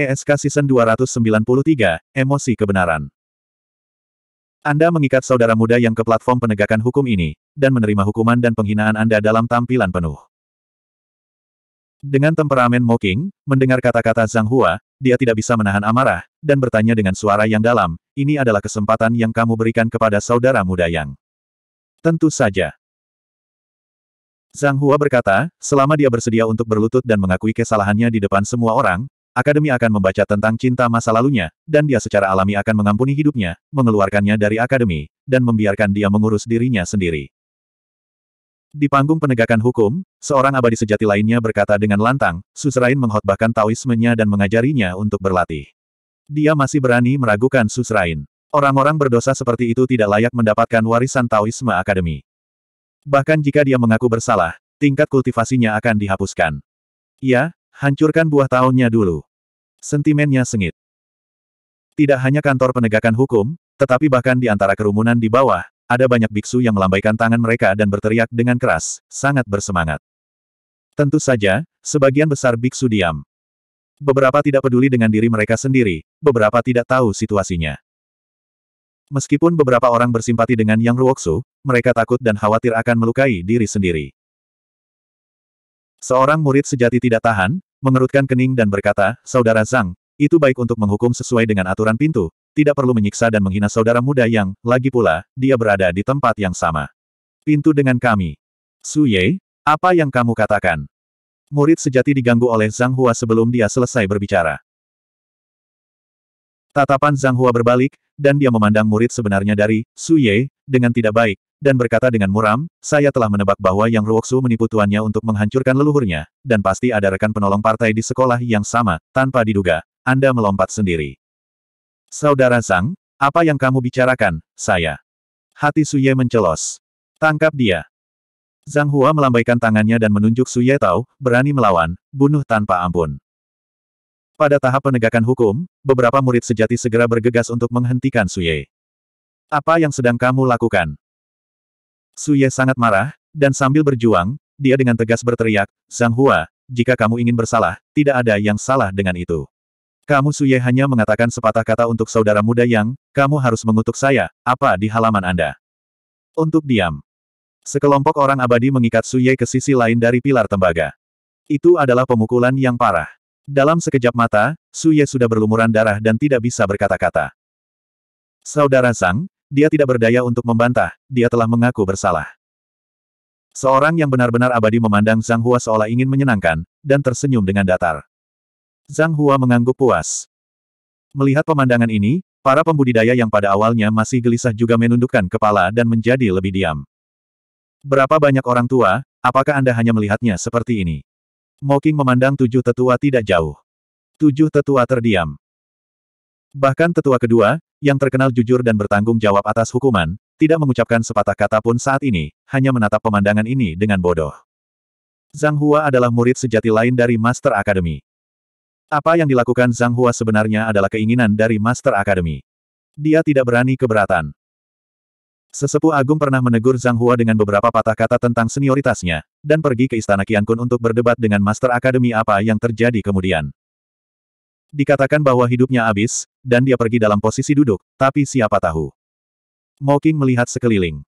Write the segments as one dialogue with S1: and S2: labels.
S1: ESK Season 293, Emosi Kebenaran. Anda mengikat saudara muda yang ke platform penegakan hukum ini, dan menerima hukuman dan penghinaan Anda dalam tampilan penuh. Dengan temperamen mocking, mendengar kata-kata Zhang Hua, dia tidak bisa menahan amarah, dan bertanya dengan suara yang dalam, ini adalah kesempatan yang kamu berikan kepada saudara muda yang. Tentu saja. Zhang Hua berkata, selama dia bersedia untuk berlutut dan mengakui kesalahannya di depan semua orang, Akademi akan membaca tentang cinta masa lalunya, dan dia secara alami akan mengampuni hidupnya, mengeluarkannya dari akademi, dan membiarkan dia mengurus dirinya sendiri. Di panggung penegakan hukum, seorang abadi sejati lainnya berkata dengan lantang, Susrain menghotbahkan Taoismenya dan mengajarinya untuk berlatih. Dia masih berani meragukan Susrain. Orang-orang berdosa seperti itu tidak layak mendapatkan warisan Taoisme Akademi. Bahkan jika dia mengaku bersalah, tingkat kultivasinya akan dihapuskan. Ya, hancurkan buah tahunnya dulu. Sentimennya sengit. Tidak hanya kantor penegakan hukum, tetapi bahkan di antara kerumunan di bawah, ada banyak biksu yang melambaikan tangan mereka dan berteriak dengan keras, sangat bersemangat. Tentu saja, sebagian besar biksu diam. Beberapa tidak peduli dengan diri mereka sendiri, beberapa tidak tahu situasinya. Meskipun beberapa orang bersimpati dengan Yang Ruoksu, mereka takut dan khawatir akan melukai diri sendiri. Seorang murid sejati tidak tahan, mengerutkan kening dan berkata, Saudara Zhang, itu baik untuk menghukum sesuai dengan aturan pintu, tidak perlu menyiksa dan menghina saudara muda yang, lagi pula, dia berada di tempat yang sama. Pintu dengan kami. Su Ye, apa yang kamu katakan? Murid sejati diganggu oleh Zhang Hua sebelum dia selesai berbicara. Tatapan Zhang Hua berbalik, dan dia memandang murid sebenarnya dari, Su Ye, dengan tidak baik, dan berkata dengan muram, saya telah menebak bahwa Yang Ruoksu menipu tuannya untuk menghancurkan leluhurnya, dan pasti ada rekan penolong partai di sekolah yang sama, tanpa diduga, Anda melompat sendiri. Saudara Zhang, apa yang kamu bicarakan, saya? Hati Suye mencelos. Tangkap dia. Zhang Hua melambaikan tangannya dan menunjuk Suye Tao, berani melawan, bunuh tanpa ampun. Pada tahap penegakan hukum, beberapa murid sejati segera bergegas untuk menghentikan Suye. Apa yang sedang kamu lakukan? Suye sangat marah, dan sambil berjuang, dia dengan tegas berteriak, Zhang Hua, jika kamu ingin bersalah, tidak ada yang salah dengan itu. Kamu Suye hanya mengatakan sepatah kata untuk saudara muda yang, kamu harus mengutuk saya, apa di halaman Anda? Untuk diam. Sekelompok orang abadi mengikat Suye ke sisi lain dari pilar tembaga. Itu adalah pemukulan yang parah. Dalam sekejap mata, Suye sudah berlumuran darah dan tidak bisa berkata-kata. Saudara Sang dia tidak berdaya untuk membantah, dia telah mengaku bersalah. Seorang yang benar-benar abadi memandang Zhang Hua seolah ingin menyenangkan, dan tersenyum dengan datar. Zhang Hua mengangguk puas. Melihat pemandangan ini, para pembudidaya yang pada awalnya masih gelisah juga menundukkan kepala dan menjadi lebih diam. Berapa banyak orang tua, apakah Anda hanya melihatnya seperti ini? Moking memandang tujuh tetua tidak jauh. Tujuh tetua terdiam. Bahkan tetua kedua, yang terkenal jujur dan bertanggung jawab atas hukuman, tidak mengucapkan sepatah kata pun saat ini, hanya menatap pemandangan ini dengan bodoh. Zhang Hua adalah murid sejati lain dari Master Academy. Apa yang dilakukan Zhang Hua sebenarnya adalah keinginan dari Master Academy. Dia tidak berani keberatan. Sesepuh Agung pernah menegur Zhang Hua dengan beberapa patah kata tentang senioritasnya, dan pergi ke Istana Qiankun untuk berdebat dengan Master Academy apa yang terjadi kemudian. Dikatakan bahwa hidupnya habis, dan dia pergi dalam posisi duduk, tapi siapa tahu. Moking melihat sekeliling.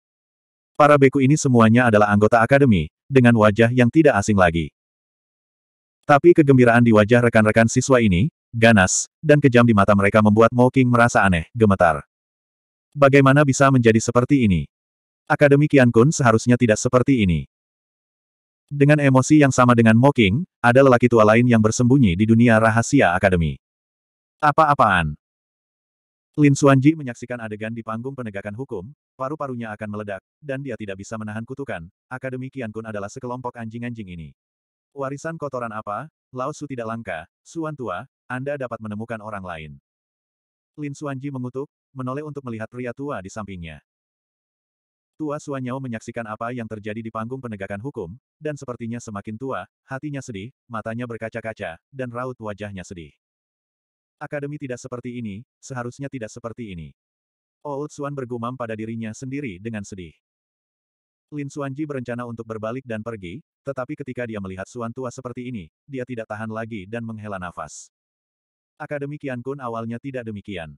S1: Para beku ini semuanya adalah anggota akademi, dengan wajah yang tidak asing lagi. Tapi kegembiraan di wajah rekan-rekan siswa ini, ganas, dan kejam di mata mereka membuat Moking merasa aneh, gemetar. Bagaimana bisa menjadi seperti ini? Akademi Qian Kun seharusnya tidak seperti ini. Dengan emosi yang sama dengan Moking, ada lelaki tua lain yang bersembunyi di dunia rahasia akademi. Apa-apaan? Lin Suanji menyaksikan adegan di panggung penegakan hukum, paru-parunya akan meledak, dan dia tidak bisa menahan kutukan, Akademi Kian Kun adalah sekelompok anjing-anjing ini. Warisan kotoran apa? Lao Su tidak langka, Suan tua, Anda dapat menemukan orang lain. Lin Suanji mengutuk, menoleh untuk melihat pria tua di sampingnya. Tua Suanyao menyaksikan apa yang terjadi di panggung penegakan hukum, dan sepertinya semakin tua, hatinya sedih, matanya berkaca-kaca, dan raut wajahnya sedih. Akademi tidak seperti ini, seharusnya tidak seperti ini. Old Suan bergumam pada dirinya sendiri dengan sedih. Lin Suanji berencana untuk berbalik dan pergi, tetapi ketika dia melihat Suan tua seperti ini, dia tidak tahan lagi dan menghela nafas. Akademi Kian Kun awalnya tidak demikian.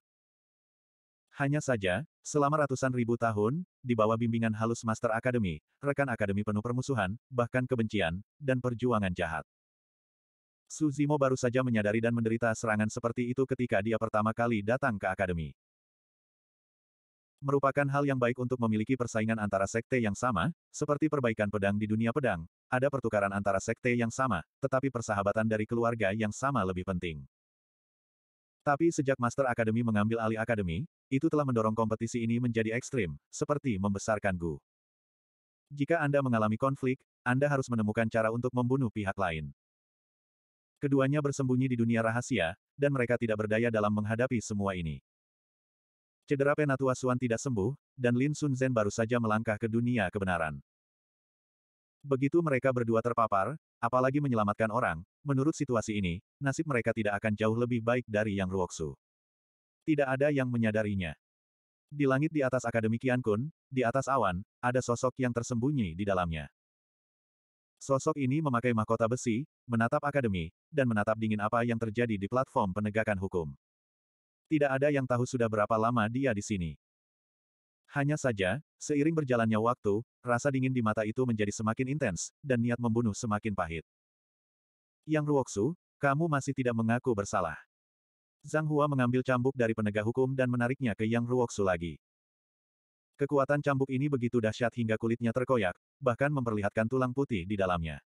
S1: Hanya saja, selama ratusan ribu tahun, di bawah bimbingan halus Master Akademi, rekan Akademi penuh permusuhan, bahkan kebencian, dan perjuangan jahat. Suzimo baru saja menyadari dan menderita serangan seperti itu ketika dia pertama kali datang ke Akademi. Merupakan hal yang baik untuk memiliki persaingan antara sekte yang sama, seperti perbaikan pedang di dunia pedang, ada pertukaran antara sekte yang sama, tetapi persahabatan dari keluarga yang sama lebih penting. Tapi sejak Master Akademi mengambil alih Akademi, itu telah mendorong kompetisi ini menjadi ekstrim, seperti membesarkan Gu. Jika Anda mengalami konflik, Anda harus menemukan cara untuk membunuh pihak lain. Keduanya bersembunyi di dunia rahasia, dan mereka tidak berdaya dalam menghadapi semua ini. Cedera Penatua Suan tidak sembuh, dan Lin Sun Zen baru saja melangkah ke dunia kebenaran. Begitu mereka berdua terpapar, Apalagi menyelamatkan orang, menurut situasi ini, nasib mereka tidak akan jauh lebih baik dari yang Ruoksu. Tidak ada yang menyadarinya. Di langit di atas Akademi Kian Kun, di atas awan, ada sosok yang tersembunyi di dalamnya. Sosok ini memakai mahkota besi, menatap Akademi, dan menatap dingin apa yang terjadi di platform penegakan hukum. Tidak ada yang tahu sudah berapa lama dia di sini. Hanya saja, seiring berjalannya waktu, rasa dingin di mata itu menjadi semakin intens, dan niat membunuh semakin pahit. Yang Ruoksu, kamu masih tidak mengaku bersalah. Zhang Hua mengambil cambuk dari penegak hukum dan menariknya ke Yang Ruoksu lagi. Kekuatan cambuk ini begitu dahsyat hingga kulitnya terkoyak, bahkan memperlihatkan tulang putih di dalamnya.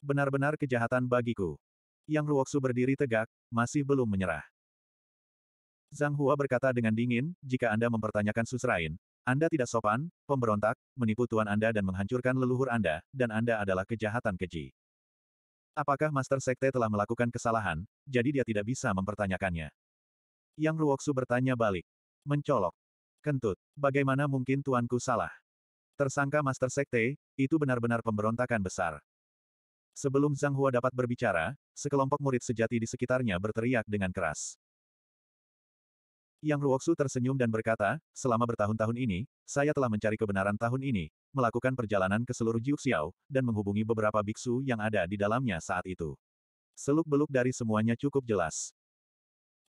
S1: Benar-benar kejahatan bagiku. Yang Ruoksu berdiri tegak, masih belum menyerah. Zhang Hua berkata dengan dingin, jika Anda mempertanyakan Susrain, Anda tidak sopan, pemberontak, menipu tuan Anda dan menghancurkan leluhur Anda, dan Anda adalah kejahatan keji. Apakah Master Sekte telah melakukan kesalahan, jadi dia tidak bisa mempertanyakannya? Yang Ruoksu bertanya balik. Mencolok. Kentut. Bagaimana mungkin tuanku salah? Tersangka Master Sekte, itu benar-benar pemberontakan besar. Sebelum Zhang Hua dapat berbicara, sekelompok murid sejati di sekitarnya berteriak dengan keras. Yang Ruoksu tersenyum dan berkata, selama bertahun-tahun ini, saya telah mencari kebenaran tahun ini, melakukan perjalanan ke seluruh Jiuxiao, dan menghubungi beberapa biksu yang ada di dalamnya saat itu. Seluk-beluk dari semuanya cukup jelas.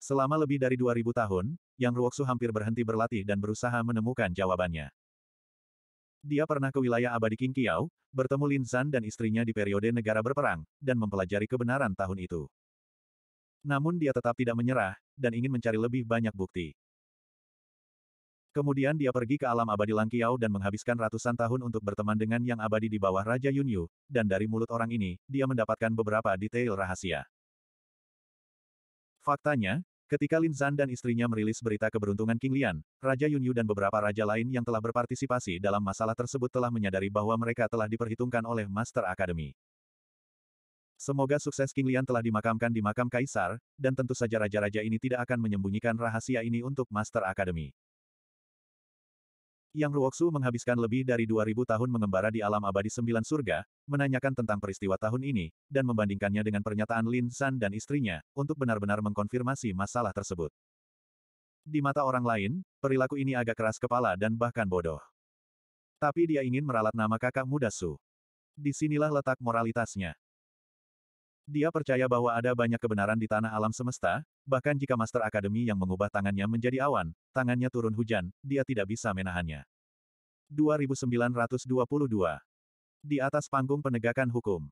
S1: Selama lebih dari 2000 tahun, Yang Ruoksu hampir berhenti berlatih dan berusaha menemukan jawabannya. Dia pernah ke wilayah abadi Qingqiao, bertemu Lin Zan dan istrinya di periode negara berperang, dan mempelajari kebenaran tahun itu. Namun dia tetap tidak menyerah, dan ingin mencari lebih banyak bukti. Kemudian dia pergi ke alam abadi Langkiau dan menghabiskan ratusan tahun untuk berteman dengan yang abadi di bawah Raja Yunyu, dan dari mulut orang ini, dia mendapatkan beberapa detail rahasia. Faktanya, ketika Lin Zhan dan istrinya merilis berita keberuntungan King Lian, Raja Yunyu dan beberapa raja lain yang telah berpartisipasi dalam masalah tersebut telah menyadari bahwa mereka telah diperhitungkan oleh Master Academy. Semoga sukses King Lian telah dimakamkan di makam Kaisar, dan tentu saja raja-raja ini tidak akan menyembunyikan rahasia ini untuk Master Academy. Yang Ruoksu menghabiskan lebih dari 2000 tahun mengembara di alam abadi sembilan surga, menanyakan tentang peristiwa tahun ini, dan membandingkannya dengan pernyataan Lin San dan istrinya, untuk benar-benar mengkonfirmasi masalah tersebut. Di mata orang lain, perilaku ini agak keras kepala dan bahkan bodoh. Tapi dia ingin meralat nama kakak muda Su. Disinilah letak moralitasnya. Dia percaya bahwa ada banyak kebenaran di tanah alam semesta, bahkan jika Master Akademi yang mengubah tangannya menjadi awan, tangannya turun hujan, dia tidak bisa menahannya. 2922 Di atas panggung penegakan hukum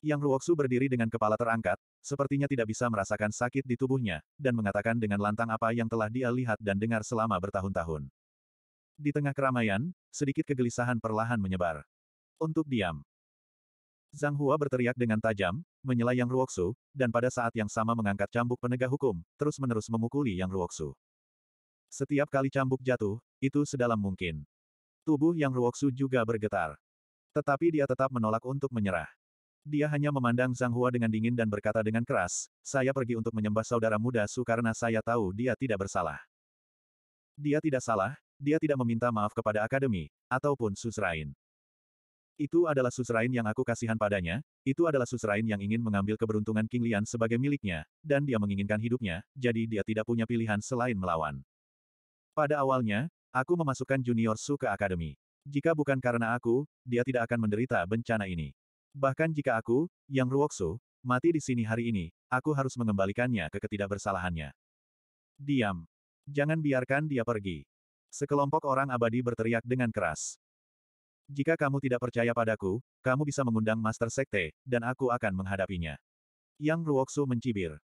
S1: Yang Ruoksu berdiri dengan kepala terangkat, sepertinya tidak bisa merasakan sakit di tubuhnya, dan mengatakan dengan lantang apa yang telah dia lihat dan dengar selama bertahun-tahun. Di tengah keramaian, sedikit kegelisahan perlahan menyebar. Untuk diam. Zhang Hua berteriak dengan tajam, menyela Yang Ruoksu, dan pada saat yang sama mengangkat cambuk penegak hukum, terus-menerus memukuli Yang Ruoksu. Setiap kali cambuk jatuh, itu sedalam mungkin. Tubuh Yang Ruoksu juga bergetar. Tetapi dia tetap menolak untuk menyerah. Dia hanya memandang Zhang Hua dengan dingin dan berkata dengan keras, saya pergi untuk menyembah saudara muda Su karena saya tahu dia tidak bersalah. Dia tidak salah, dia tidak meminta maaf kepada akademi, ataupun Suzrain. Itu adalah suzerain yang aku kasihan padanya, itu adalah suzerain yang ingin mengambil keberuntungan King Lian sebagai miliknya, dan dia menginginkan hidupnya, jadi dia tidak punya pilihan selain melawan. Pada awalnya, aku memasukkan Junior Su ke Akademi. Jika bukan karena aku, dia tidak akan menderita bencana ini. Bahkan jika aku, yang Ruoksu, mati di sini hari ini, aku harus mengembalikannya ke ketidakbersalahannya. Diam. Jangan biarkan dia pergi. Sekelompok orang abadi berteriak dengan keras. Jika kamu tidak percaya padaku, kamu bisa mengundang Master Sekte, dan aku akan menghadapinya. Yang Ruoksu mencibir.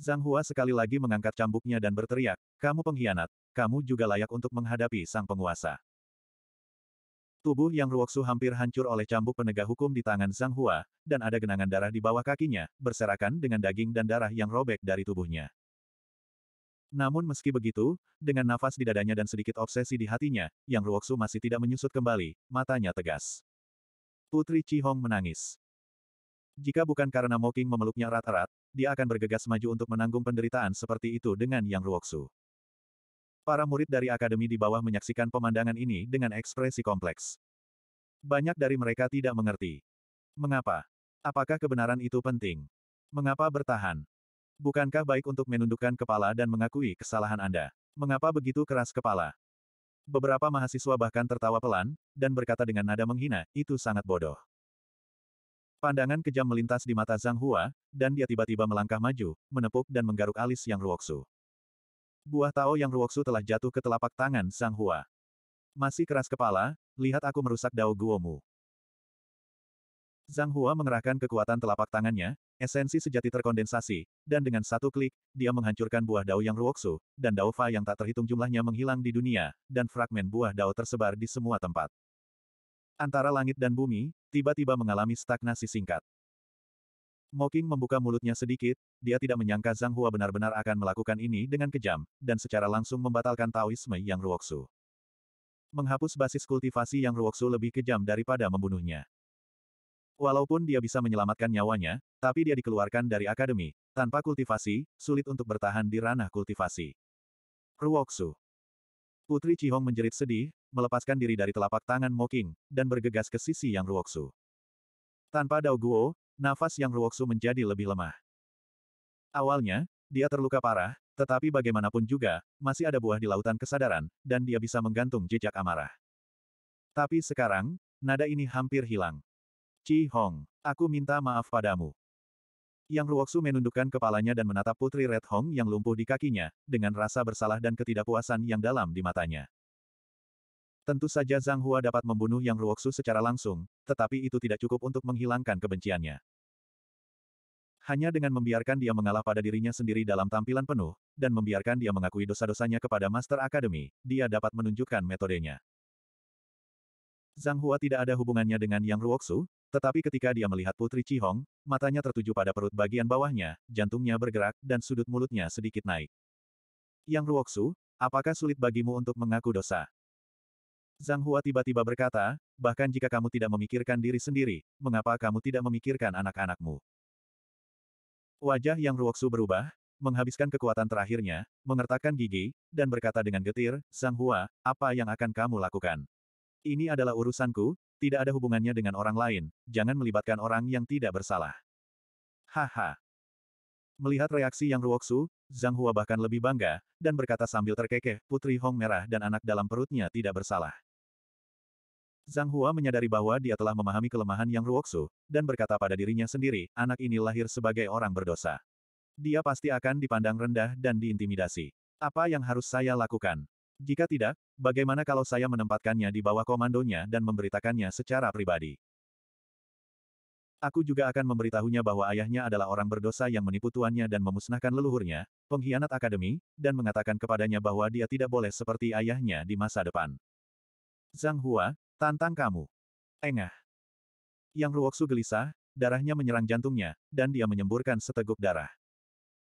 S1: Zhang Hua sekali lagi mengangkat cambuknya dan berteriak, kamu pengkhianat, kamu juga layak untuk menghadapi sang penguasa. Tubuh Yang Ruoksu hampir hancur oleh cambuk penegak hukum di tangan Zhang Hua, dan ada genangan darah di bawah kakinya, berserakan dengan daging dan darah yang robek dari tubuhnya. Namun meski begitu, dengan nafas di dadanya dan sedikit obsesi di hatinya, Yang Ruoksu masih tidak menyusut kembali, matanya tegas. Putri Cihong menangis. Jika bukan karena Moking memeluknya erat-erat, dia akan bergegas maju untuk menanggung penderitaan seperti itu dengan Yang Ruoksu. Para murid dari akademi di bawah menyaksikan pemandangan ini dengan ekspresi kompleks. Banyak dari mereka tidak mengerti. Mengapa? Apakah kebenaran itu penting? Mengapa bertahan? Bukankah baik untuk menundukkan kepala dan mengakui kesalahan Anda? Mengapa begitu keras kepala? Beberapa mahasiswa bahkan tertawa pelan, dan berkata dengan nada menghina, itu sangat bodoh. Pandangan kejam melintas di mata Zhang Hua, dan dia tiba-tiba melangkah maju, menepuk dan menggaruk alis yang ruoksu. Buah tao yang ruoksu telah jatuh ke telapak tangan Zhang Hua. Masih keras kepala, lihat aku merusak dao guomu. Zhang Hua mengerahkan kekuatan telapak tangannya, esensi sejati terkondensasi, dan dengan satu klik, dia menghancurkan buah dao yang ruoksu, dan dao fa yang tak terhitung jumlahnya menghilang di dunia, dan fragmen buah dao tersebar di semua tempat. Antara langit dan bumi, tiba-tiba mengalami stagnasi singkat. Moking membuka mulutnya sedikit, dia tidak menyangka Zhang Hua benar-benar akan melakukan ini dengan kejam, dan secara langsung membatalkan Taoisme yang ruoksu. Menghapus basis kultivasi yang ruoksu lebih kejam daripada membunuhnya. Walaupun dia bisa menyelamatkan nyawanya, tapi dia dikeluarkan dari akademi. Tanpa kultivasi, sulit untuk bertahan di ranah kultivasi. Ruoksu. Putri Cihong menjerit sedih, melepaskan diri dari telapak tangan Moking, dan bergegas ke sisi yang Ruoksu. Tanpa Dao Guo, nafas yang Ruoksu menjadi lebih lemah. Awalnya, dia terluka parah, tetapi bagaimanapun juga, masih ada buah di lautan kesadaran, dan dia bisa menggantung jejak amarah. Tapi sekarang, nada ini hampir hilang. Chi Hong, aku minta maaf padamu. Yang Ruoksu menundukkan kepalanya dan menatap Putri Red Hong yang lumpuh di kakinya, dengan rasa bersalah dan ketidakpuasan yang dalam di matanya. Tentu saja Zhang Hua dapat membunuh Yang Ruoksu secara langsung, tetapi itu tidak cukup untuk menghilangkan kebenciannya. Hanya dengan membiarkan dia mengalah pada dirinya sendiri dalam tampilan penuh, dan membiarkan dia mengakui dosa-dosanya kepada Master Academy, dia dapat menunjukkan metodenya. Zhang Hua tidak ada hubungannya dengan Yang Ruoksu, tetapi ketika dia melihat Putri Cihong, matanya tertuju pada perut bagian bawahnya, jantungnya bergerak, dan sudut mulutnya sedikit naik. Yang Ruoksu, apakah sulit bagimu untuk mengaku dosa? Zhang Hua tiba-tiba berkata, bahkan jika kamu tidak memikirkan diri sendiri, mengapa kamu tidak memikirkan anak-anakmu? Wajah Yang Ruoksu berubah, menghabiskan kekuatan terakhirnya, mengertakkan gigi, dan berkata dengan getir, Zhang Hua, apa yang akan kamu lakukan? Ini adalah urusanku, tidak ada hubungannya dengan orang lain, jangan melibatkan orang yang tidak bersalah. Haha. Melihat reaksi yang ruoksu, Zhang Hua bahkan lebih bangga, dan berkata sambil terkekeh, Putri Hong Merah dan anak dalam perutnya tidak bersalah. Zhang Hua menyadari bahwa dia telah memahami kelemahan yang ruoksu, dan berkata pada dirinya sendiri, anak ini lahir sebagai orang berdosa. Dia pasti akan dipandang rendah dan diintimidasi. Apa yang harus saya lakukan? Jika tidak, bagaimana kalau saya menempatkannya di bawah komandonya dan memberitakannya secara pribadi? Aku juga akan memberitahunya bahwa ayahnya adalah orang berdosa yang menipu tuannya dan memusnahkan leluhurnya, pengkhianat akademi, dan mengatakan kepadanya bahwa dia tidak boleh seperti ayahnya di masa depan. Zhang Hua, tantang kamu. Engah. Yang Ruoksu gelisah, darahnya menyerang jantungnya, dan dia menyemburkan seteguk darah.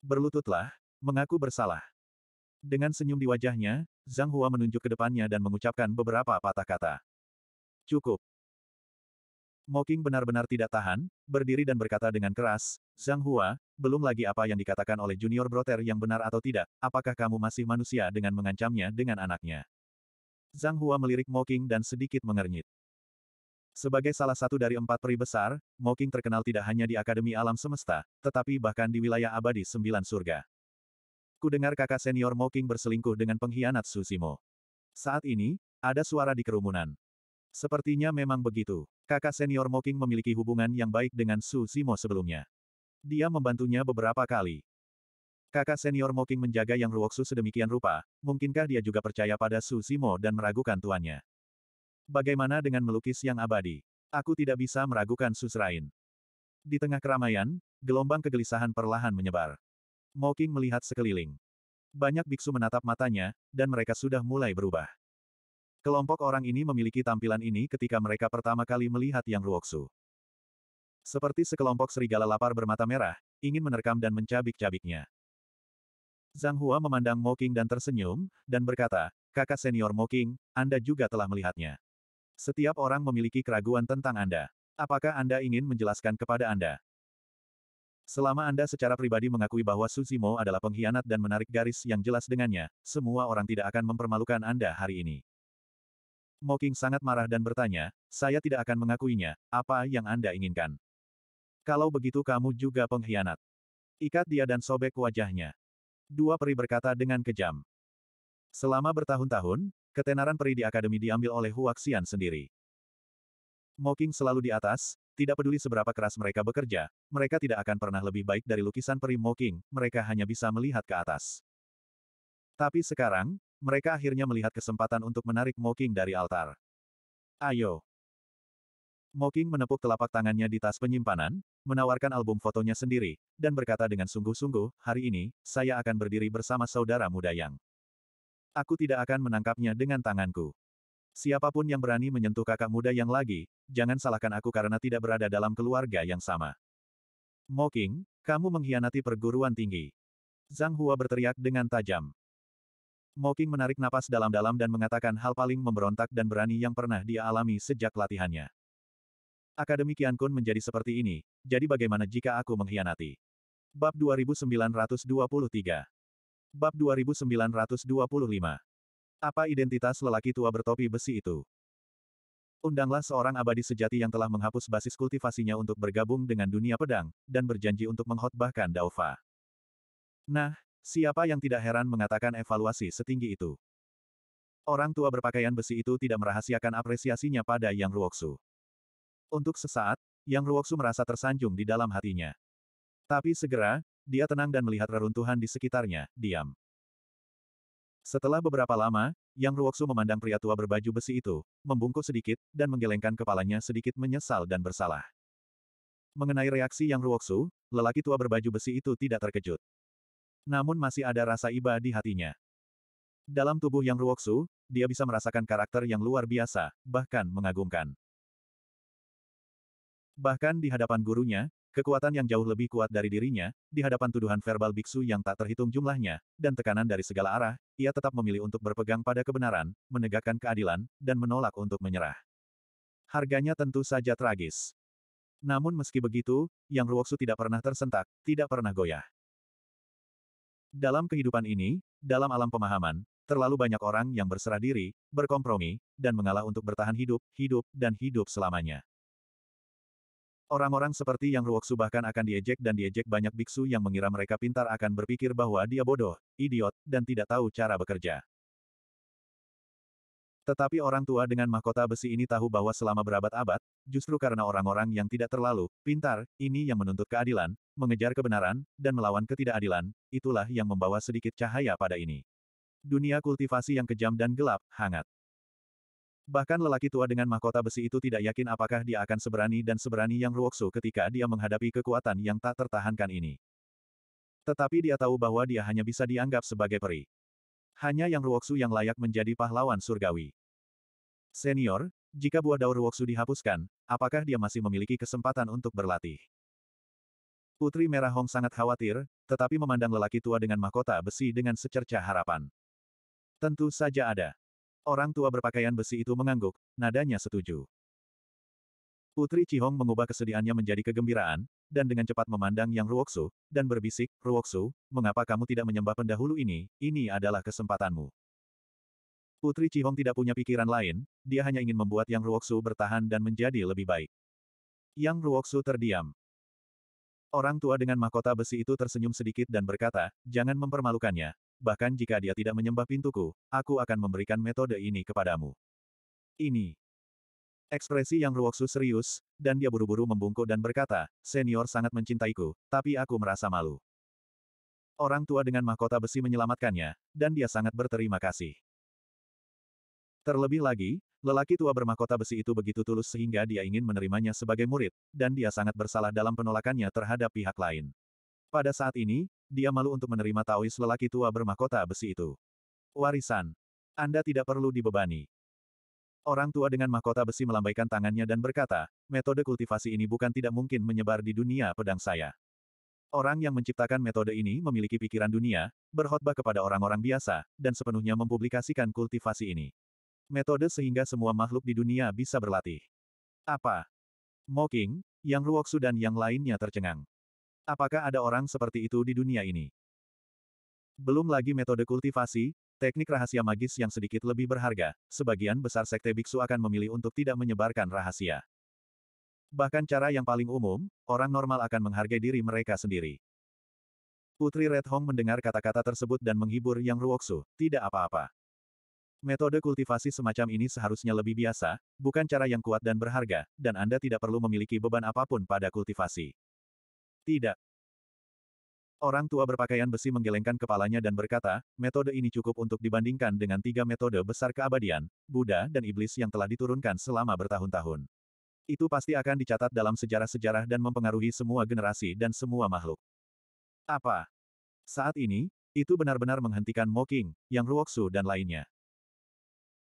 S1: Berlututlah, mengaku bersalah. Dengan senyum di wajahnya, Zhang Hua menunjuk ke depannya dan mengucapkan beberapa patah kata. Cukup. Moking benar-benar tidak tahan, berdiri dan berkata dengan keras, Zhang Hua, belum lagi apa yang dikatakan oleh junior broter yang benar atau tidak, apakah kamu masih manusia dengan mengancamnya dengan anaknya. Zhang Hua melirik Moking dan sedikit mengernyit. Sebagai salah satu dari empat peri besar, Moking terkenal tidak hanya di Akademi Alam Semesta, tetapi bahkan di wilayah abadi sembilan surga. Ku dengar kakak senior Moking berselingkuh dengan pengkhianat Susimo. Saat ini, ada suara di kerumunan. Sepertinya memang begitu. Kakak senior Moking memiliki hubungan yang baik dengan Susimo sebelumnya. Dia membantunya beberapa kali. Kakak senior Moking menjaga Yang Ruoksu sedemikian rupa, mungkinkah dia juga percaya pada Susimo dan meragukan tuannya? Bagaimana dengan melukis yang abadi? Aku tidak bisa meragukan Susrain. Di tengah keramaian, gelombang kegelisahan perlahan menyebar. Moking melihat sekeliling. Banyak biksu menatap matanya, dan mereka sudah mulai berubah. Kelompok orang ini memiliki tampilan ini ketika mereka pertama kali melihat Yang Ruoksu. Seperti sekelompok serigala lapar bermata merah, ingin menerkam dan mencabik-cabiknya. Zhang Hua memandang Moking dan tersenyum, dan berkata, kakak senior Moking, Anda juga telah melihatnya. Setiap orang memiliki keraguan tentang Anda. Apakah Anda ingin menjelaskan kepada Anda? Selama Anda secara pribadi mengakui bahwa Suzimo adalah pengkhianat dan menarik garis yang jelas dengannya, semua orang tidak akan mempermalukan Anda hari ini. Moking sangat marah dan bertanya, saya tidak akan mengakuinya, apa yang Anda inginkan? Kalau begitu kamu juga pengkhianat. Ikat dia dan sobek wajahnya. Dua peri berkata dengan kejam. Selama bertahun-tahun, ketenaran peri di akademi diambil oleh Huaxian sendiri. Moking selalu di atas, tidak peduli seberapa keras mereka bekerja, mereka tidak akan pernah lebih baik dari lukisan peri Moking, mereka hanya bisa melihat ke atas. Tapi sekarang, mereka akhirnya melihat kesempatan untuk menarik Moking dari altar. Ayo! Moking menepuk telapak tangannya di tas penyimpanan, menawarkan album fotonya sendiri, dan berkata dengan sungguh-sungguh, hari ini, saya akan berdiri bersama saudara muda yang. Aku tidak akan menangkapnya dengan tanganku. Siapapun yang berani menyentuh kakak muda yang lagi, jangan salahkan aku karena tidak berada dalam keluarga yang sama. Moking, kamu mengkhianati perguruan tinggi. Zhang Hua berteriak dengan tajam. Moking menarik napas dalam-dalam dan mengatakan hal paling memberontak dan berani yang pernah dia alami sejak latihannya. Akademi Kian Kun menjadi seperti ini, jadi bagaimana jika aku mengkhianati? Bab 2923 Bab 2925 apa identitas lelaki tua bertopi besi itu? Undanglah seorang abadi sejati yang telah menghapus basis kultivasinya untuk bergabung dengan dunia pedang, dan berjanji untuk menghotbahkan Daofa. Nah, siapa yang tidak heran mengatakan evaluasi setinggi itu? Orang tua berpakaian besi itu tidak merahasiakan apresiasinya pada Yang Ruoksu. Untuk sesaat, Yang Ruoksu merasa tersanjung di dalam hatinya. Tapi segera, dia tenang dan melihat reruntuhan di sekitarnya, diam. Setelah beberapa lama, Yang Ruoksu memandang pria tua berbaju besi itu, membungkuk sedikit, dan menggelengkan kepalanya sedikit menyesal dan bersalah. Mengenai reaksi Yang Ruoksu, lelaki tua berbaju besi itu tidak terkejut. Namun masih ada rasa iba di hatinya. Dalam tubuh Yang Ruoksu, dia bisa merasakan karakter yang luar biasa, bahkan mengagumkan. Bahkan di hadapan gurunya, Kekuatan yang jauh lebih kuat dari dirinya, di hadapan tuduhan verbal biksu yang tak terhitung jumlahnya, dan tekanan dari segala arah, ia tetap memilih untuk berpegang pada kebenaran, menegakkan keadilan, dan menolak untuk menyerah. Harganya tentu saja tragis. Namun meski begitu, Yang Ruoksu tidak pernah tersentak, tidak pernah goyah. Dalam kehidupan ini, dalam alam pemahaman, terlalu banyak orang yang berserah diri, berkompromi, dan mengalah untuk bertahan hidup, hidup, dan hidup selamanya. Orang-orang seperti yang Ruoksu bahkan akan diejek dan diejek banyak biksu yang mengira mereka pintar akan berpikir bahwa dia bodoh, idiot, dan tidak tahu cara bekerja. Tetapi orang tua dengan mahkota besi ini tahu bahwa selama berabad-abad, justru karena orang-orang yang tidak terlalu pintar, ini yang menuntut keadilan, mengejar kebenaran, dan melawan ketidakadilan, itulah yang membawa sedikit cahaya pada ini. Dunia kultivasi yang kejam dan gelap, hangat. Bahkan lelaki tua dengan mahkota besi itu tidak yakin apakah dia akan seberani dan seberani yang Ruoksu ketika dia menghadapi kekuatan yang tak tertahankan ini. Tetapi dia tahu bahwa dia hanya bisa dianggap sebagai peri. Hanya yang Ruoksu yang layak menjadi pahlawan surgawi. Senior, jika buah daur Ruoksu dihapuskan, apakah dia masih memiliki kesempatan untuk berlatih? Putri Merah Hong sangat khawatir, tetapi memandang lelaki tua dengan mahkota besi dengan secerca harapan. Tentu saja ada. Orang tua berpakaian besi itu mengangguk, nadanya setuju. Putri Cihong mengubah kesedihannya menjadi kegembiraan, dan dengan cepat memandang Yang Ruoksu, dan berbisik, Ruoksu, mengapa kamu tidak menyembah pendahulu ini, ini adalah kesempatanmu. Putri Cihong tidak punya pikiran lain, dia hanya ingin membuat Yang Ruoksu bertahan dan menjadi lebih baik. Yang Ruoksu terdiam. Orang tua dengan mahkota besi itu tersenyum sedikit dan berkata, jangan mempermalukannya, bahkan jika dia tidak menyembah pintuku, aku akan memberikan metode ini kepadamu. Ini. Ekspresi yang Ruoksu serius, dan dia buru-buru membungkuk dan berkata, senior sangat mencintaiku, tapi aku merasa malu. Orang tua dengan mahkota besi menyelamatkannya, dan dia sangat berterima kasih. Terlebih lagi, lelaki tua bermahkota besi itu begitu tulus sehingga dia ingin menerimanya sebagai murid, dan dia sangat bersalah dalam penolakannya terhadap pihak lain. Pada saat ini, dia malu untuk menerima Taois lelaki tua bermahkota besi itu. Warisan. Anda tidak perlu dibebani. Orang tua dengan mahkota besi melambaikan tangannya dan berkata, metode kultivasi ini bukan tidak mungkin menyebar di dunia pedang saya. Orang yang menciptakan metode ini memiliki pikiran dunia, berkhotbah kepada orang-orang biasa, dan sepenuhnya mempublikasikan kultivasi ini. Metode sehingga semua makhluk di dunia bisa berlatih. Apa? Moking, Yang Ruoksu dan yang lainnya tercengang. Apakah ada orang seperti itu di dunia ini? Belum lagi metode kultivasi, teknik rahasia magis yang sedikit lebih berharga, sebagian besar sekte biksu akan memilih untuk tidak menyebarkan rahasia. Bahkan cara yang paling umum, orang normal akan menghargai diri mereka sendiri. Putri Red Hong mendengar kata-kata tersebut dan menghibur Yang Ruoksu, tidak apa-apa. Metode kultivasi semacam ini seharusnya lebih biasa, bukan cara yang kuat dan berharga, dan Anda tidak perlu memiliki beban apapun pada kultivasi. Tidak. Orang tua berpakaian besi menggelengkan kepalanya dan berkata, metode ini cukup untuk dibandingkan dengan tiga metode besar keabadian, Buddha dan Iblis yang telah diturunkan selama bertahun-tahun. Itu pasti akan dicatat dalam sejarah-sejarah dan mempengaruhi semua generasi dan semua makhluk. Apa? Saat ini, itu benar-benar menghentikan Moking, yang Ruoksu dan lainnya.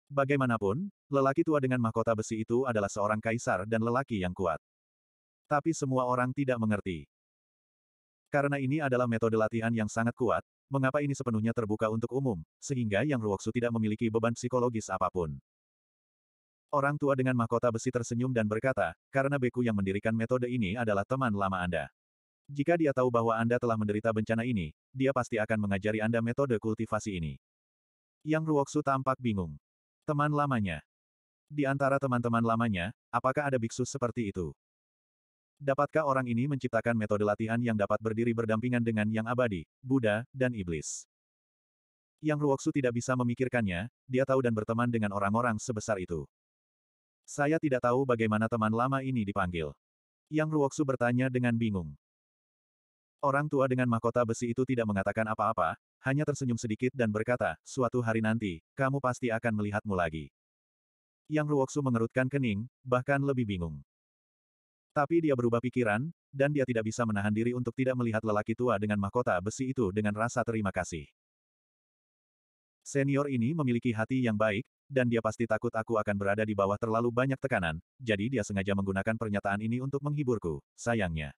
S1: Bagaimanapun, lelaki tua dengan mahkota besi itu adalah seorang kaisar dan lelaki yang kuat. Tapi semua orang tidak mengerti. Karena ini adalah metode latihan yang sangat kuat, mengapa ini sepenuhnya terbuka untuk umum, sehingga Yang Ruoksu tidak memiliki beban psikologis apapun. Orang tua dengan mahkota besi tersenyum dan berkata, karena Beku yang mendirikan metode ini adalah teman lama Anda. Jika dia tahu bahwa Anda telah menderita bencana ini, dia pasti akan mengajari Anda metode kultivasi ini. Yang Ruoksu tampak bingung. Teman lamanya. Di antara teman-teman lamanya, apakah ada biksu seperti itu? Dapatkah orang ini menciptakan metode latihan yang dapat berdiri berdampingan dengan yang abadi, Buddha, dan Iblis? Yang Ruoksu tidak bisa memikirkannya, dia tahu dan berteman dengan orang-orang sebesar itu. Saya tidak tahu bagaimana teman lama ini dipanggil. Yang Ruoksu bertanya dengan bingung. Orang tua dengan mahkota besi itu tidak mengatakan apa-apa, hanya tersenyum sedikit dan berkata, suatu hari nanti, kamu pasti akan melihatmu lagi. Yang Ruoksu mengerutkan kening, bahkan lebih bingung. Tapi dia berubah pikiran, dan dia tidak bisa menahan diri untuk tidak melihat lelaki tua dengan mahkota besi itu dengan rasa terima kasih. Senior ini memiliki hati yang baik, dan dia pasti takut aku akan berada di bawah terlalu banyak tekanan, jadi dia sengaja menggunakan pernyataan ini untuk menghiburku, sayangnya.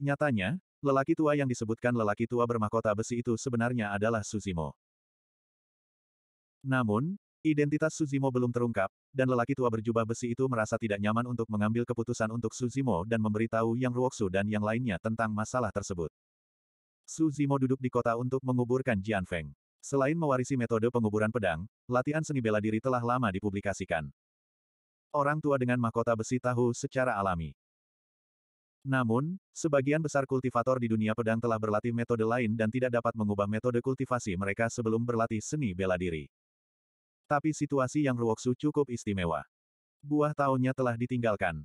S1: Nyatanya, lelaki tua yang disebutkan lelaki tua bermahkota besi itu sebenarnya adalah Suzimo. Namun, Identitas Suzimo belum terungkap, dan lelaki tua berjubah besi itu merasa tidak nyaman untuk mengambil keputusan untuk Suzimo dan memberitahu Yang Ruoksu dan yang lainnya tentang masalah tersebut. Suzimo duduk di kota untuk menguburkan Jian Feng. Selain mewarisi metode penguburan pedang, latihan seni bela diri telah lama dipublikasikan. Orang tua dengan mahkota besi tahu secara alami. Namun, sebagian besar kultivator di dunia pedang telah berlatih metode lain dan tidak dapat mengubah metode kultivasi mereka sebelum berlatih seni bela diri. Tapi situasi yang Ruoksu cukup istimewa. Buah taunya telah ditinggalkan.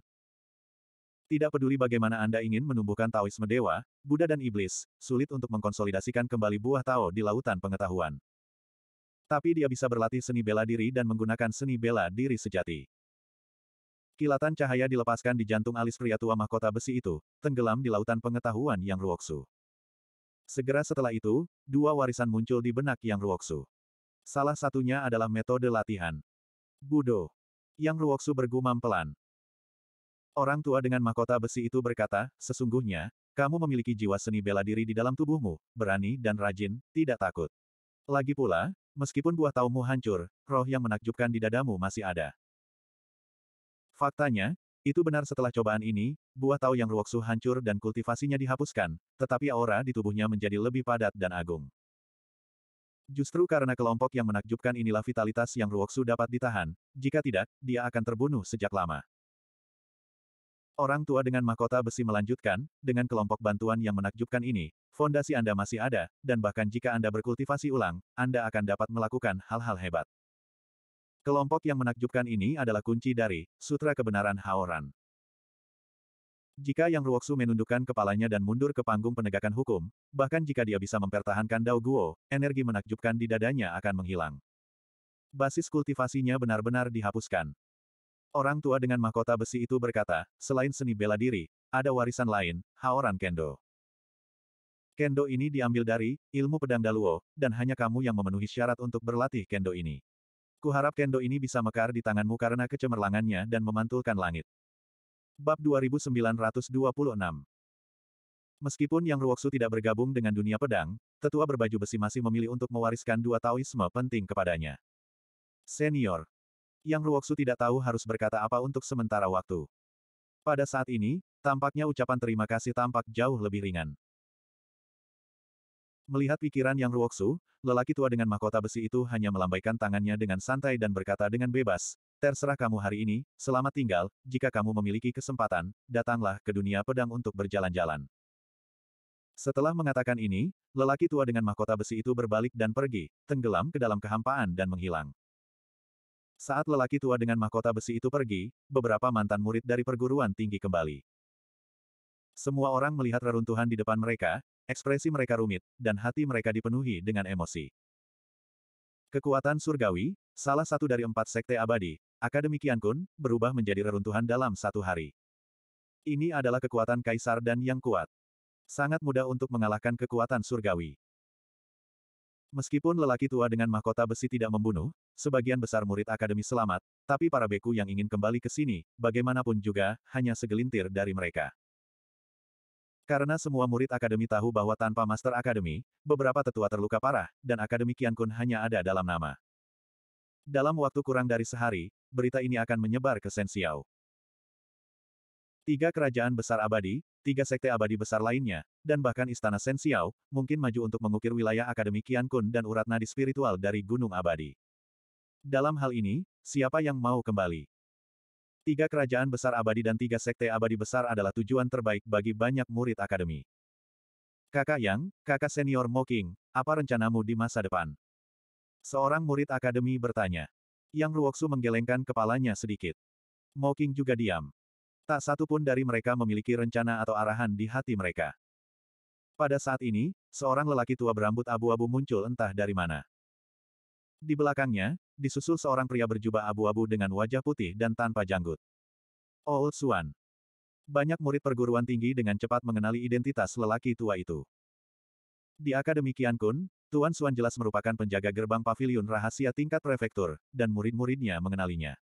S1: Tidak peduli bagaimana Anda ingin menumbuhkan Taoisme Dewa, Buddha dan Iblis, sulit untuk mengkonsolidasikan kembali buah Tao di lautan pengetahuan. Tapi dia bisa berlatih seni bela diri dan menggunakan seni bela diri sejati. Kilatan cahaya dilepaskan di jantung alis pria tua mahkota besi itu, tenggelam di lautan pengetahuan yang Ruoksu. Segera setelah itu, dua warisan muncul di benak yang Ruoksu. Salah satunya adalah metode latihan. Budo. Yang Ruoksu bergumam pelan. Orang tua dengan mahkota besi itu berkata, sesungguhnya, kamu memiliki jiwa seni bela diri di dalam tubuhmu, berani dan rajin, tidak takut. Lagi pula, meskipun buah taumu hancur, roh yang menakjubkan di dadamu masih ada. Faktanya, itu benar setelah cobaan ini, buah tau yang ruoksu hancur dan kultivasinya dihapuskan, tetapi aura di tubuhnya menjadi lebih padat dan agung. Justru karena kelompok yang menakjubkan inilah vitalitas yang Ruoksu dapat ditahan, jika tidak, dia akan terbunuh sejak lama. Orang tua dengan mahkota besi melanjutkan, dengan kelompok bantuan yang menakjubkan ini, fondasi Anda masih ada, dan bahkan jika Anda berkultivasi ulang, Anda akan dapat melakukan hal-hal hebat. Kelompok yang menakjubkan ini adalah kunci dari Sutra Kebenaran Haoran. Jika Yang Ruoksu menundukkan kepalanya dan mundur ke panggung penegakan hukum, bahkan jika dia bisa mempertahankan Dao Guo, energi menakjubkan di dadanya akan menghilang. Basis kultivasinya benar-benar dihapuskan. Orang tua dengan mahkota besi itu berkata, selain seni bela diri, ada warisan lain, Haoran Kendo. Kendo ini diambil dari ilmu pedang Daluo, dan hanya kamu yang memenuhi syarat untuk berlatih Kendo ini. Kuharap Kendo ini bisa mekar di tanganmu karena kecemerlangannya dan memantulkan langit. Bab 2926 Meskipun Yang Ruoksu tidak bergabung dengan dunia pedang, tetua berbaju besi masih memilih untuk mewariskan dua taoisme penting kepadanya. Senior. Yang Ruoksu tidak tahu harus berkata apa untuk sementara waktu. Pada saat ini, tampaknya ucapan terima kasih tampak jauh lebih ringan. Melihat pikiran Yang Ruoksu, lelaki tua dengan mahkota besi itu hanya melambaikan tangannya dengan santai dan berkata dengan bebas, Terserah kamu hari ini, selamat tinggal, jika kamu memiliki kesempatan, datanglah ke dunia pedang untuk berjalan-jalan. Setelah mengatakan ini, lelaki tua dengan mahkota besi itu berbalik dan pergi, tenggelam ke dalam kehampaan dan menghilang. Saat lelaki tua dengan mahkota besi itu pergi, beberapa mantan murid dari perguruan tinggi kembali. Semua orang melihat reruntuhan di depan mereka, ekspresi mereka rumit, dan hati mereka dipenuhi dengan emosi. Kekuatan surgawi, salah satu dari empat sekte abadi, Akademi Kun berubah menjadi reruntuhan dalam satu hari. Ini adalah kekuatan kaisar dan yang kuat. Sangat mudah untuk mengalahkan kekuatan surgawi. Meskipun lelaki tua dengan mahkota besi tidak membunuh, sebagian besar murid akademi selamat, tapi para beku yang ingin kembali ke sini, bagaimanapun juga, hanya segelintir dari mereka. Karena semua murid akademi tahu bahwa tanpa Master Akademi, beberapa tetua terluka parah, dan akademi Kian Kun hanya ada dalam nama. Dalam waktu kurang dari sehari, berita ini akan menyebar ke Sensiau. Tiga kerajaan besar abadi, tiga sekte abadi besar lainnya, dan bahkan istana Sensiau, mungkin maju untuk mengukir wilayah Akademi Kian Kun dan urat nadi spiritual dari Gunung Abadi. Dalam hal ini, siapa yang mau kembali? Tiga kerajaan besar abadi dan tiga sekte abadi besar adalah tujuan terbaik bagi banyak murid akademi. Kakak Yang, kakak senior Mo King, apa rencanamu di masa depan? Seorang murid akademi bertanya. Yang Ruoksu menggelengkan kepalanya sedikit. Mocking juga diam. Tak satu pun dari mereka memiliki rencana atau arahan di hati mereka. Pada saat ini, seorang lelaki tua berambut abu-abu muncul entah dari mana. Di belakangnya, disusul seorang pria berjubah abu-abu dengan wajah putih dan tanpa janggut. Old oh, Swan. Banyak murid perguruan tinggi dengan cepat mengenali identitas lelaki tua itu. Di Akademi Kian Kun, Tuan Suan jelas merupakan penjaga gerbang pavilion rahasia tingkat prefektur, dan murid-muridnya mengenalinya.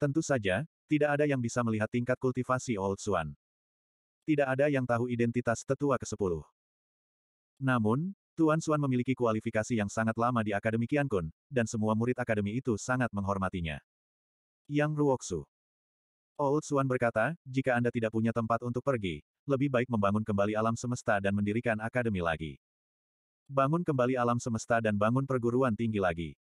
S1: Tentu saja, tidak ada yang bisa melihat tingkat kultivasi Old Suan. Tidak ada yang tahu identitas tetua ke-10. Namun, Tuan Suan memiliki kualifikasi yang sangat lama di Akademi Qiankun, dan semua murid akademi itu sangat menghormatinya. Yang Ruoksu Old Suan berkata, jika Anda tidak punya tempat untuk pergi, lebih baik membangun kembali alam semesta dan mendirikan akademi lagi. Bangun kembali alam semesta dan bangun perguruan tinggi lagi.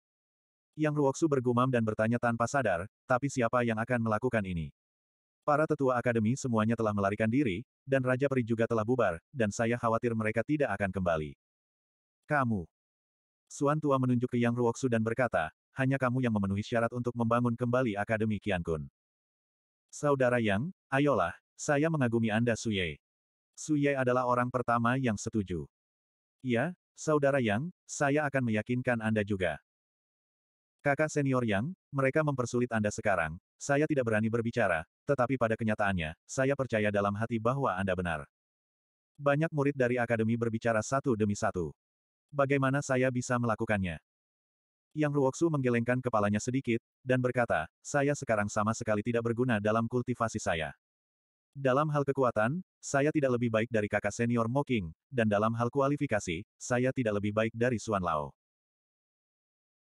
S1: Yang Ruoksu bergumam dan bertanya tanpa sadar, tapi siapa yang akan melakukan ini? Para tetua akademi semuanya telah melarikan diri, dan Raja Peri juga telah bubar, dan saya khawatir mereka tidak akan kembali. Kamu. Suan Tua menunjuk ke Yang Ruoksu dan berkata, hanya kamu yang memenuhi syarat untuk membangun kembali Akademi Kiankun. Saudara Yang, ayolah, saya mengagumi Anda Suye. Suye adalah orang pertama yang setuju. Ya. Saudara Yang, saya akan meyakinkan Anda juga. Kakak senior Yang, mereka mempersulit Anda sekarang, saya tidak berani berbicara, tetapi pada kenyataannya, saya percaya dalam hati bahwa Anda benar. Banyak murid dari akademi berbicara satu demi satu. Bagaimana saya bisa melakukannya? Yang Ruoksu menggelengkan kepalanya sedikit, dan berkata, saya sekarang sama sekali tidak berguna dalam kultivasi saya. Dalam hal kekuatan, saya tidak lebih baik dari kakak senior Moking, dan dalam hal kualifikasi, saya tidak lebih baik dari Suan Lao.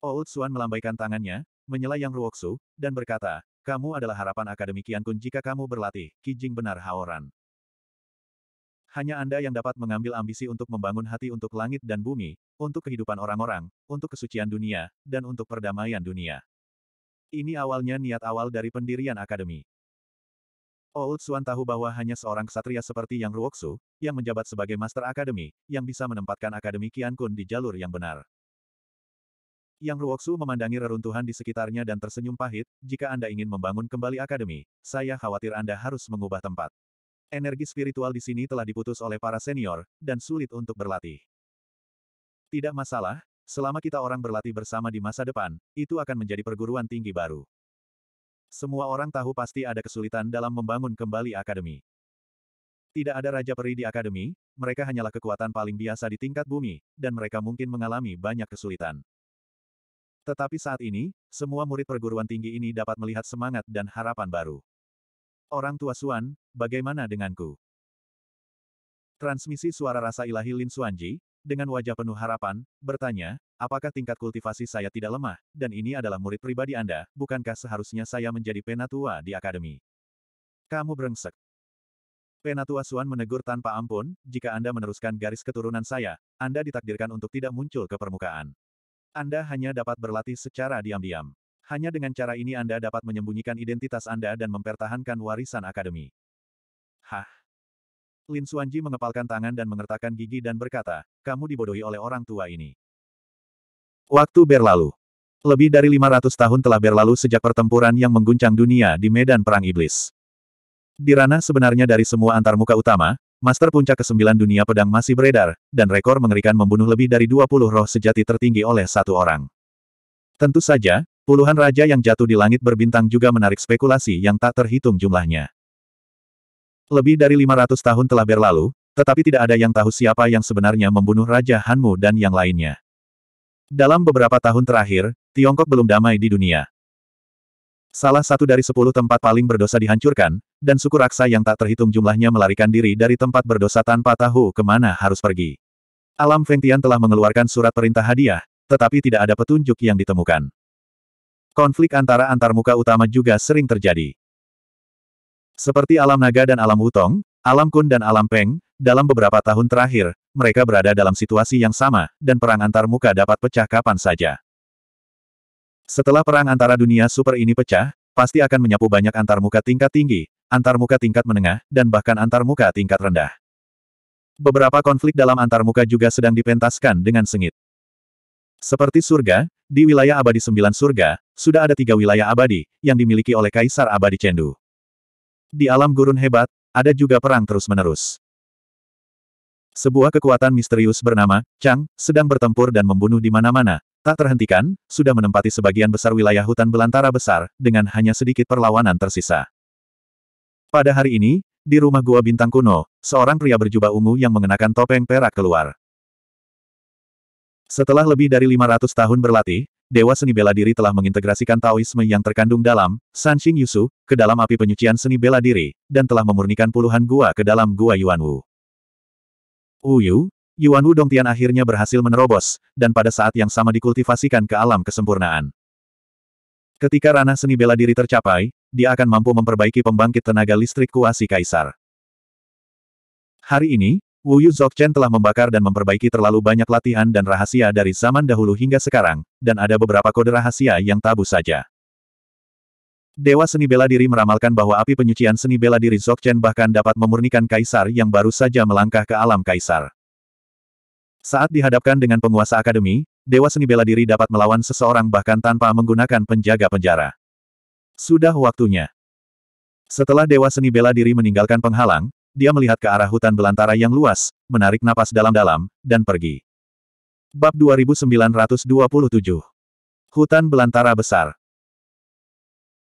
S1: Old Suan melambaikan tangannya, menyela Yang Ruoksu, dan berkata, kamu adalah harapan Akademi Kun jika kamu berlatih, Kijing benar Haoran. Hanya Anda yang dapat mengambil ambisi untuk membangun hati untuk langit dan bumi, untuk kehidupan orang-orang, untuk kesucian dunia, dan untuk perdamaian dunia. Ini awalnya niat awal dari pendirian akademi. Old Swan tahu bahwa hanya seorang ksatria seperti Yang Ruoksu, yang menjabat sebagai Master Akademi, yang bisa menempatkan Akademi Qian Kun di jalur yang benar. Yang Ruoksu memandangi reruntuhan di sekitarnya dan tersenyum pahit, jika Anda ingin membangun kembali Akademi, saya khawatir Anda harus mengubah tempat. Energi spiritual di sini telah diputus oleh para senior, dan sulit untuk berlatih. Tidak masalah, selama kita orang berlatih bersama di masa depan, itu akan menjadi perguruan tinggi baru. Semua orang tahu pasti ada kesulitan dalam membangun kembali akademi. Tidak ada raja peri di akademi, mereka hanyalah kekuatan paling biasa di tingkat bumi, dan mereka mungkin mengalami banyak kesulitan. Tetapi saat ini, semua murid perguruan tinggi ini dapat melihat semangat dan harapan baru. Orang tua Suan, bagaimana denganku? Transmisi suara rasa ilahi Lin Suanji, dengan wajah penuh harapan, bertanya, Apakah tingkat kultivasi saya tidak lemah, dan ini adalah murid pribadi Anda, bukankah seharusnya saya menjadi penatua di akademi? Kamu brengsek. Penatua Suan menegur tanpa ampun, jika Anda meneruskan garis keturunan saya, Anda ditakdirkan untuk tidak muncul ke permukaan. Anda hanya dapat berlatih secara diam-diam. Hanya dengan cara ini Anda dapat menyembunyikan identitas Anda dan mempertahankan warisan akademi. Hah? Lin Suanji mengepalkan tangan dan mengertakkan gigi dan berkata, kamu dibodohi oleh orang tua ini. Waktu berlalu. Lebih dari 500 tahun telah berlalu sejak pertempuran yang mengguncang dunia di medan perang iblis. Di ranah sebenarnya dari semua antarmuka utama, Master Puncak ke-9 dunia pedang masih beredar, dan rekor mengerikan membunuh lebih dari 20 roh sejati tertinggi oleh satu orang. Tentu saja, puluhan raja yang jatuh di langit berbintang juga menarik spekulasi yang tak terhitung jumlahnya. Lebih dari 500 tahun telah berlalu, tetapi tidak ada yang tahu siapa yang sebenarnya membunuh Raja Hanmu dan yang lainnya. Dalam beberapa tahun terakhir, Tiongkok belum damai di dunia. Salah satu dari sepuluh tempat paling berdosa dihancurkan, dan suku raksa yang tak terhitung jumlahnya melarikan diri dari tempat berdosa tanpa tahu kemana harus pergi. Alam Feng Tian telah mengeluarkan surat perintah hadiah, tetapi tidak ada petunjuk yang ditemukan. Konflik antara antarmuka utama juga sering terjadi. Seperti alam naga dan alam utong, alam kun dan alam peng, dalam beberapa tahun terakhir, mereka berada dalam situasi yang sama, dan perang antar muka dapat pecah kapan saja. Setelah perang antara dunia super ini pecah, pasti akan menyapu banyak antar muka tingkat tinggi, antar muka tingkat menengah, dan bahkan antar muka tingkat rendah. Beberapa konflik dalam antar muka juga sedang dipentaskan dengan sengit. Seperti surga, di wilayah abadi sembilan surga, sudah ada tiga wilayah abadi, yang dimiliki oleh Kaisar Abadi Cendu. Di alam gurun hebat, ada juga perang terus-menerus. Sebuah kekuatan misterius bernama, Chang, sedang bertempur dan membunuh di mana-mana. Tak terhentikan, sudah menempati sebagian besar wilayah hutan belantara besar, dengan hanya sedikit perlawanan tersisa. Pada hari ini, di rumah gua bintang kuno, seorang pria berjubah ungu yang mengenakan topeng perak keluar. Setelah lebih dari 500 tahun berlatih, Dewa Seni Bela Diri telah mengintegrasikan Taoisme yang terkandung dalam Sanxing Yusu ke dalam api penyucian seni bela diri, dan telah memurnikan puluhan gua ke dalam gua Yuanwu. Uyu, Yuan Wudong Tian akhirnya berhasil menerobos, dan pada saat yang sama dikultivasikan ke alam kesempurnaan. Ketika ranah seni bela diri tercapai, dia akan mampu memperbaiki pembangkit tenaga listrik kuasi kaisar. Hari ini, Wu Yu Zokchen telah membakar dan memperbaiki terlalu banyak latihan dan rahasia dari zaman dahulu hingga sekarang, dan ada beberapa kode rahasia yang tabu saja. Dewa seni bela diri meramalkan bahwa api penyucian seni bela diri Zokchen bahkan dapat memurnikan kaisar yang baru saja melangkah ke alam kaisar. Saat dihadapkan dengan penguasa akademi, Dewa seni bela diri dapat melawan seseorang bahkan tanpa menggunakan penjaga penjara. Sudah waktunya. Setelah Dewa seni bela diri meninggalkan penghalang, dia melihat ke arah hutan belantara yang luas, menarik napas dalam-dalam, dan pergi. Bab 2927 Hutan Belantara Besar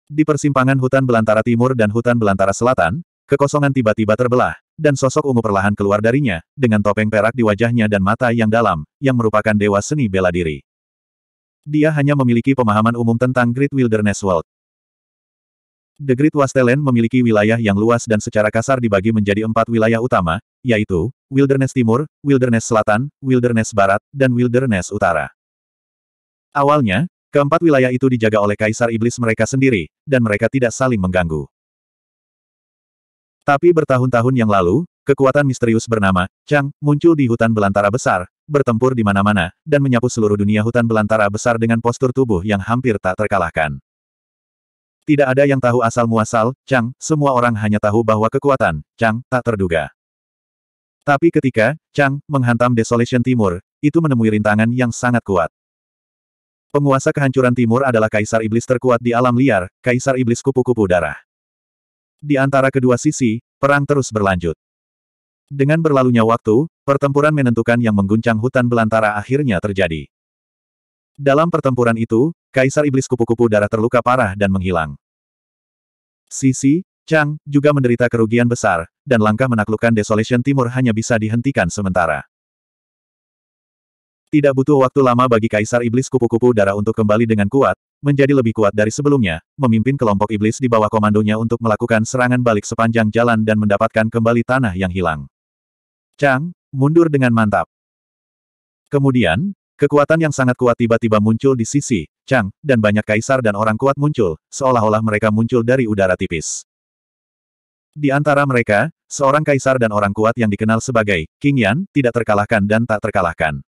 S1: di persimpangan hutan belantara timur dan hutan belantara selatan, kekosongan tiba-tiba terbelah, dan sosok ungu perlahan keluar darinya, dengan topeng perak di wajahnya dan mata yang dalam, yang merupakan dewa seni bela diri. Dia hanya memiliki pemahaman umum tentang Great Wilderness World. The Great Wasteland memiliki wilayah yang luas dan secara kasar dibagi menjadi empat wilayah utama, yaitu, Wilderness Timur, Wilderness Selatan, Wilderness Barat, dan Wilderness Utara. Awalnya, Keempat wilayah itu dijaga oleh kaisar iblis mereka sendiri, dan mereka tidak saling mengganggu. Tapi bertahun-tahun yang lalu, kekuatan misterius bernama Chang muncul di hutan belantara besar, bertempur di mana-mana, dan menyapu seluruh dunia hutan belantara besar dengan postur tubuh yang hampir tak terkalahkan. Tidak ada yang tahu asal muasal Chang, semua orang hanya tahu bahwa kekuatan Chang tak terduga. Tapi ketika Chang menghantam Desolation Timur, itu menemui rintangan yang sangat kuat. Penguasa kehancuran timur adalah kaisar iblis terkuat di alam liar, kaisar iblis kupu-kupu darah. Di antara kedua sisi, perang terus berlanjut. Dengan berlalunya waktu, pertempuran menentukan yang mengguncang hutan belantara akhirnya terjadi. Dalam pertempuran itu, kaisar iblis kupu-kupu darah terluka parah dan menghilang. Sisi, Chang, juga menderita kerugian besar, dan langkah menaklukkan Desolation Timur hanya bisa dihentikan sementara. Tidak butuh waktu lama bagi Kaisar Iblis Kupu-Kupu Darah untuk kembali dengan kuat, menjadi lebih kuat dari sebelumnya, memimpin kelompok iblis di bawah komandonya untuk melakukan serangan balik sepanjang jalan dan mendapatkan kembali tanah yang hilang. Chang, mundur dengan mantap. Kemudian, kekuatan yang sangat kuat tiba-tiba muncul di sisi, Chang, dan banyak kaisar dan orang kuat muncul, seolah-olah mereka muncul dari udara tipis. Di antara mereka, seorang kaisar dan orang kuat yang dikenal sebagai King Yan, tidak terkalahkan dan tak terkalahkan.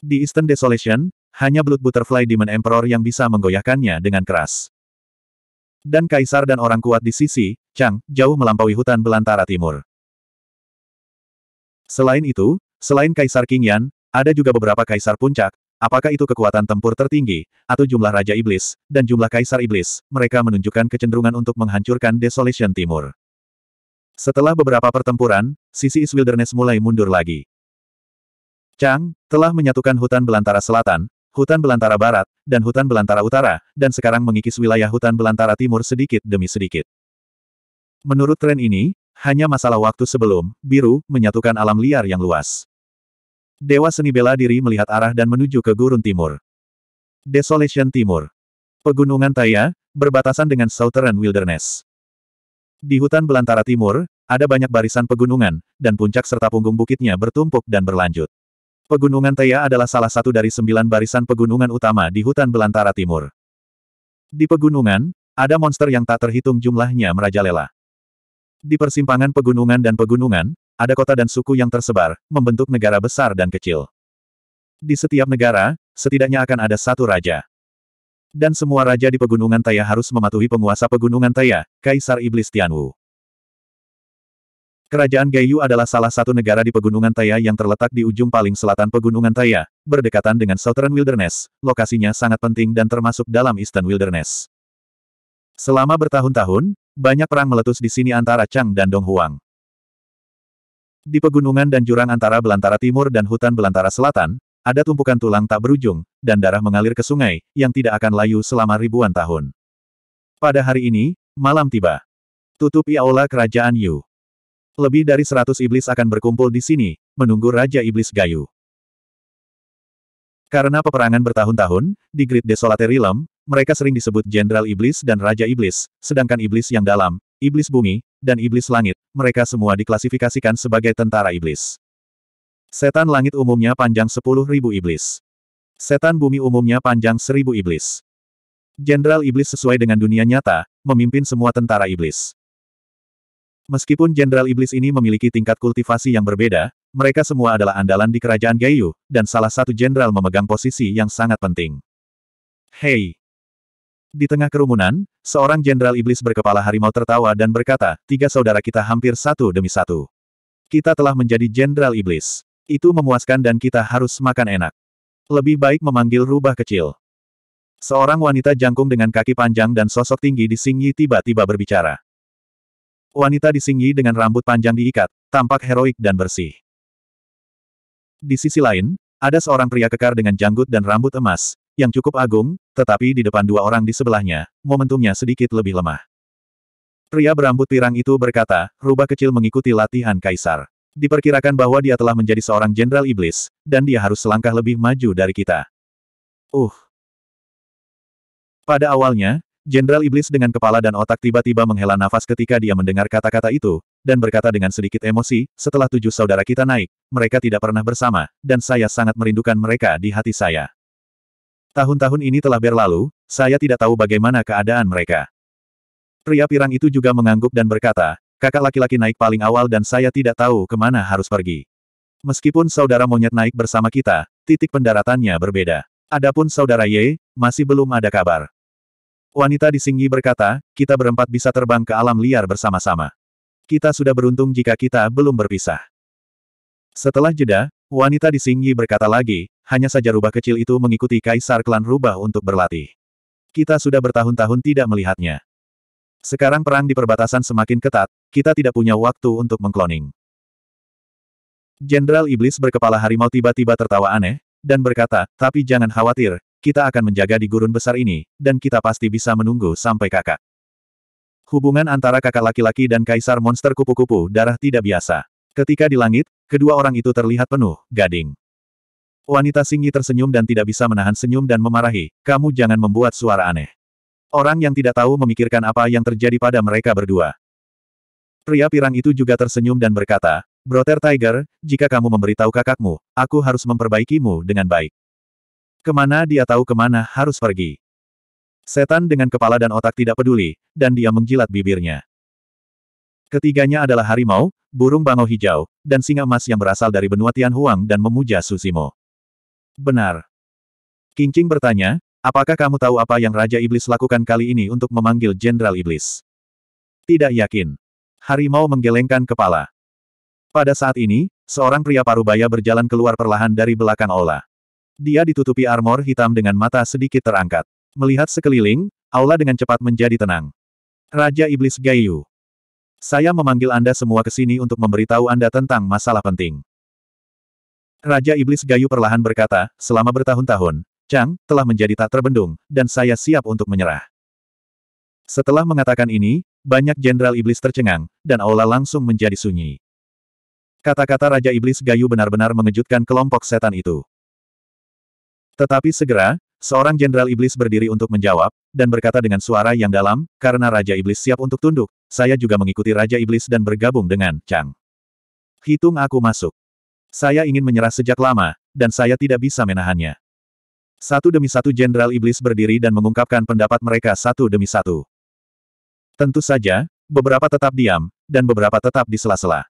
S1: Di Eastern Desolation, hanya Blood Butterfly Demon Emperor yang bisa menggoyahkannya dengan keras. Dan kaisar dan orang kuat di sisi, Chang, jauh melampaui hutan belantara timur. Selain itu, selain Kaisar King Yan, ada juga beberapa kaisar puncak, apakah itu kekuatan tempur tertinggi, atau jumlah Raja Iblis, dan jumlah Kaisar Iblis, mereka menunjukkan kecenderungan untuk menghancurkan Desolation Timur. Setelah beberapa pertempuran, sisi Is Wilderness mulai mundur lagi. Chang, telah menyatukan hutan belantara selatan, hutan belantara barat, dan hutan belantara utara, dan sekarang mengikis wilayah hutan belantara timur sedikit demi sedikit. Menurut tren ini, hanya masalah waktu sebelum, biru, menyatukan alam liar yang luas. Dewa seni bela diri melihat arah dan menuju ke gurun timur. Desolation Timur. Pegunungan Taya, berbatasan dengan Southern Wilderness. Di hutan belantara timur, ada banyak barisan pegunungan, dan puncak serta punggung bukitnya bertumpuk dan berlanjut. Pegunungan Teia adalah salah satu dari sembilan barisan pegunungan utama di hutan belantara timur. Di pegunungan, ada monster yang tak terhitung jumlahnya merajalela. Di persimpangan pegunungan dan pegunungan, ada kota dan suku yang tersebar, membentuk negara besar dan kecil. Di setiap negara, setidaknya akan ada satu raja. Dan semua raja di pegunungan Taya harus mematuhi penguasa pegunungan Taya, Kaisar Iblis Tianwu. Kerajaan Gayu adalah salah satu negara di Pegunungan Taya yang terletak di ujung paling selatan Pegunungan Taya, berdekatan dengan Southern Wilderness. Lokasinya sangat penting dan termasuk dalam Eastern Wilderness. Selama bertahun-tahun, banyak perang meletus di sini antara Chang dan Donghuang. Di pegunungan dan jurang antara belantara timur dan hutan belantara selatan, ada tumpukan tulang tak berujung, dan darah mengalir ke sungai, yang tidak akan layu selama ribuan tahun. Pada hari ini, malam tiba. Tutupi aula kerajaan Yu. Lebih dari seratus iblis akan berkumpul di sini, menunggu Raja Iblis Gayu. Karena peperangan bertahun-tahun, di Great Desolate Realm, mereka sering disebut Jenderal Iblis dan Raja Iblis, sedangkan Iblis yang dalam, Iblis Bumi, dan Iblis Langit, mereka semua diklasifikasikan sebagai tentara Iblis. Setan Langit umumnya panjang 10.000 Iblis. Setan Bumi umumnya panjang 1.000 Iblis. Jenderal Iblis sesuai dengan dunia nyata, memimpin semua tentara Iblis. Meskipun Jenderal Iblis ini memiliki tingkat kultivasi yang berbeda, mereka semua adalah andalan di kerajaan Gayu, dan salah satu jenderal memegang posisi yang sangat penting. Hei! Di tengah kerumunan, seorang jenderal iblis berkepala harimau tertawa dan berkata, tiga saudara kita hampir satu demi satu. Kita telah menjadi jenderal iblis. Itu memuaskan dan kita harus makan enak. Lebih baik memanggil rubah kecil. Seorang wanita jangkung dengan kaki panjang dan sosok tinggi di Singyi tiba-tiba berbicara. Wanita disinggi dengan rambut panjang diikat, tampak heroik dan bersih. Di sisi lain, ada seorang pria kekar dengan janggut dan rambut emas, yang cukup agung, tetapi di depan dua orang di sebelahnya, momentumnya sedikit lebih lemah. Pria berambut pirang itu berkata, rubah kecil mengikuti latihan kaisar. Diperkirakan bahwa dia telah menjadi seorang jenderal iblis, dan dia harus selangkah lebih maju dari kita. Uh. Pada awalnya, Jenderal Iblis dengan kepala dan otak tiba-tiba menghela nafas ketika dia mendengar kata-kata itu, dan berkata dengan sedikit emosi, setelah tujuh saudara kita naik, mereka tidak pernah bersama, dan saya sangat merindukan mereka di hati saya. Tahun-tahun ini telah berlalu, saya tidak tahu bagaimana keadaan mereka. Pria pirang itu juga mengangguk dan berkata, kakak laki-laki naik paling awal dan saya tidak tahu kemana harus pergi. Meskipun saudara monyet naik bersama kita, titik pendaratannya berbeda. Adapun saudara Ye, masih belum ada kabar. Wanita di Singyi berkata, kita berempat bisa terbang ke alam liar bersama-sama. Kita sudah beruntung jika kita belum berpisah. Setelah jeda, wanita di Singyi berkata lagi, hanya saja rubah kecil itu mengikuti kaisar klan rubah untuk berlatih. Kita sudah bertahun-tahun tidak melihatnya. Sekarang perang di perbatasan semakin ketat, kita tidak punya waktu untuk mengkloning. Jenderal Iblis berkepala harimau tiba-tiba tertawa aneh, dan berkata, tapi jangan khawatir, kita akan menjaga di gurun besar ini, dan kita pasti bisa menunggu sampai kakak. Hubungan antara kakak laki-laki dan kaisar monster kupu-kupu darah tidak biasa. Ketika di langit, kedua orang itu terlihat penuh, gading. Wanita singi tersenyum dan tidak bisa menahan senyum dan memarahi, kamu jangan membuat suara aneh. Orang yang tidak tahu memikirkan apa yang terjadi pada mereka berdua. Pria pirang itu juga tersenyum dan berkata, "Brother Tiger, jika kamu memberitahu kakakmu, aku harus memperbaikimu dengan baik. Kemana dia tahu kemana harus pergi. Setan dengan kepala dan otak tidak peduli, dan dia mengjilat bibirnya. Ketiganya adalah harimau, burung bangau hijau, dan singa emas yang berasal dari benua Tianhuang dan memuja Susimo. Benar. Kincing bertanya, apakah kamu tahu apa yang Raja Iblis lakukan kali ini untuk memanggil Jenderal Iblis? Tidak yakin. Harimau menggelengkan kepala. Pada saat ini, seorang pria parubaya berjalan keluar perlahan dari belakang Ola. Dia ditutupi armor hitam dengan mata sedikit terangkat. Melihat sekeliling, aula dengan cepat menjadi tenang. Raja Iblis Gayu. Saya memanggil Anda semua ke sini untuk memberitahu Anda tentang masalah penting. Raja Iblis Gayu perlahan berkata, selama bertahun-tahun, Chang telah menjadi tak terbendung, dan saya siap untuk menyerah. Setelah mengatakan ini, banyak jenderal iblis tercengang, dan aula langsung menjadi sunyi. Kata-kata Raja Iblis Gayu benar-benar mengejutkan kelompok setan itu. Tetapi segera, seorang jenderal iblis berdiri untuk menjawab, dan berkata dengan suara yang dalam, karena Raja Iblis siap untuk tunduk, saya juga mengikuti Raja Iblis dan bergabung dengan Chang. Hitung aku masuk. Saya ingin menyerah sejak lama, dan saya tidak bisa menahannya. Satu demi satu jenderal iblis berdiri dan mengungkapkan pendapat mereka satu demi satu. Tentu saja, beberapa tetap diam, dan beberapa tetap di sela-sela.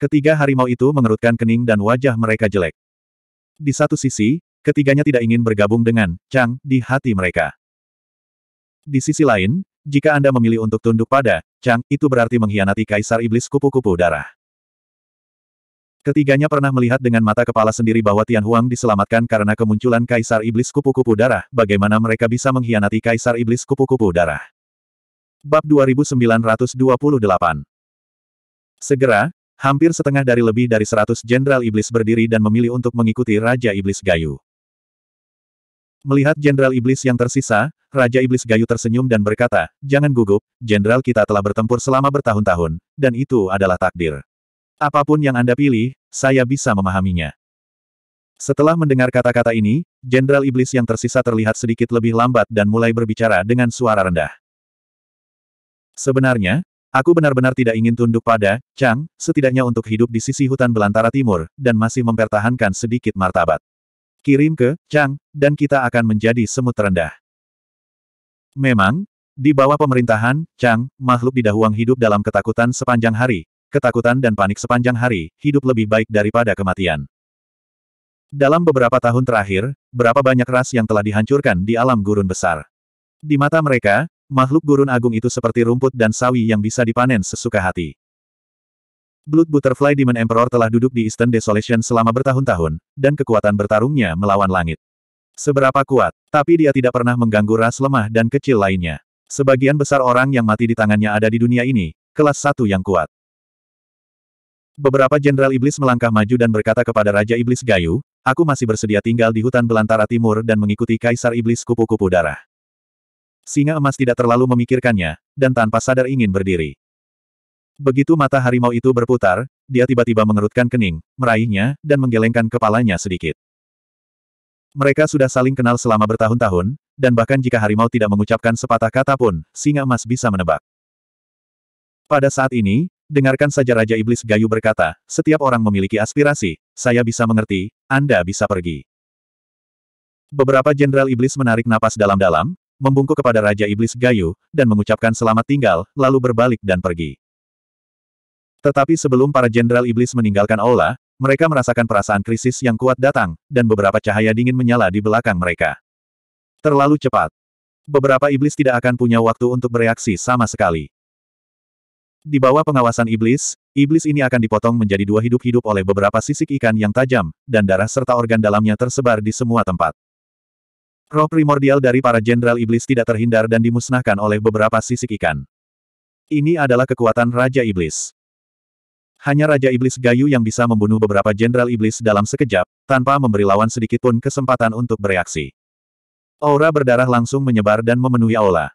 S1: Ketiga harimau itu mengerutkan kening dan wajah mereka jelek. Di satu sisi, ketiganya tidak ingin bergabung dengan Chang di hati mereka. Di sisi lain, jika Anda memilih untuk tunduk pada Chang, itu berarti mengkhianati Kaisar Iblis Kupu-Kupu Darah. Ketiganya pernah melihat dengan mata kepala sendiri bahwa Tian Huang diselamatkan karena kemunculan Kaisar Iblis Kupu-Kupu Darah, bagaimana mereka bisa mengkhianati Kaisar Iblis Kupu-Kupu Darah. Bab 2928 Segera, hampir setengah dari lebih dari seratus jenderal iblis berdiri dan memilih untuk mengikuti Raja Iblis Gayu. Melihat Jenderal Iblis yang tersisa, Raja Iblis Gayu tersenyum dan berkata, Jangan gugup, Jenderal kita telah bertempur selama bertahun-tahun, dan itu adalah takdir. Apapun yang Anda pilih, saya bisa memahaminya. Setelah mendengar kata-kata ini, Jenderal Iblis yang tersisa terlihat sedikit lebih lambat dan mulai berbicara dengan suara rendah. Sebenarnya, aku benar-benar tidak ingin tunduk pada, Chang, setidaknya untuk hidup di sisi hutan belantara timur, dan masih mempertahankan sedikit martabat. Kirim ke Chang, dan kita akan menjadi semut rendah. Memang, di bawah pemerintahan, Chang, makhluk di Dahuang hidup dalam ketakutan sepanjang hari, ketakutan dan panik sepanjang hari, hidup lebih baik daripada kematian. Dalam beberapa tahun terakhir, berapa banyak ras yang telah dihancurkan di alam gurun besar. Di mata mereka, makhluk gurun agung itu seperti rumput dan sawi yang bisa dipanen sesuka hati. Blood Butterfly Demon Emperor telah duduk di Eastern Desolation selama bertahun-tahun, dan kekuatan bertarungnya melawan langit. Seberapa kuat, tapi dia tidak pernah mengganggu ras lemah dan kecil lainnya. Sebagian besar orang yang mati di tangannya ada di dunia ini, kelas satu yang kuat. Beberapa jenderal iblis melangkah maju dan berkata kepada Raja Iblis Gayu, aku masih bersedia tinggal di hutan belantara timur dan mengikuti Kaisar Iblis kupu-kupu darah. Singa emas tidak terlalu memikirkannya, dan tanpa sadar ingin berdiri. Begitu mata harimau itu berputar, dia tiba-tiba mengerutkan kening, meraihnya, dan menggelengkan kepalanya sedikit. Mereka sudah saling kenal selama bertahun-tahun, dan bahkan jika harimau tidak mengucapkan sepatah kata pun, singa emas bisa menebak. Pada saat ini, dengarkan saja Raja Iblis Gayu berkata, setiap orang memiliki aspirasi, saya bisa mengerti, Anda bisa pergi. Beberapa jenderal iblis menarik napas dalam-dalam, membungkuk kepada Raja Iblis Gayu, dan mengucapkan selamat tinggal, lalu berbalik dan pergi. Tetapi sebelum para jenderal iblis meninggalkan aula, mereka merasakan perasaan krisis yang kuat datang, dan beberapa cahaya dingin menyala di belakang mereka. Terlalu cepat. Beberapa iblis tidak akan punya waktu untuk bereaksi sama sekali. Di bawah pengawasan iblis, iblis ini akan dipotong menjadi dua hidup-hidup oleh beberapa sisik ikan yang tajam, dan darah serta organ dalamnya tersebar di semua tempat. Roh primordial dari para jenderal iblis tidak terhindar dan dimusnahkan oleh beberapa sisik ikan. Ini adalah kekuatan Raja Iblis. Hanya Raja Iblis Gayu yang bisa membunuh beberapa jenderal iblis dalam sekejap, tanpa memberi lawan sedikitpun kesempatan untuk bereaksi. Aura berdarah langsung menyebar dan memenuhi aula.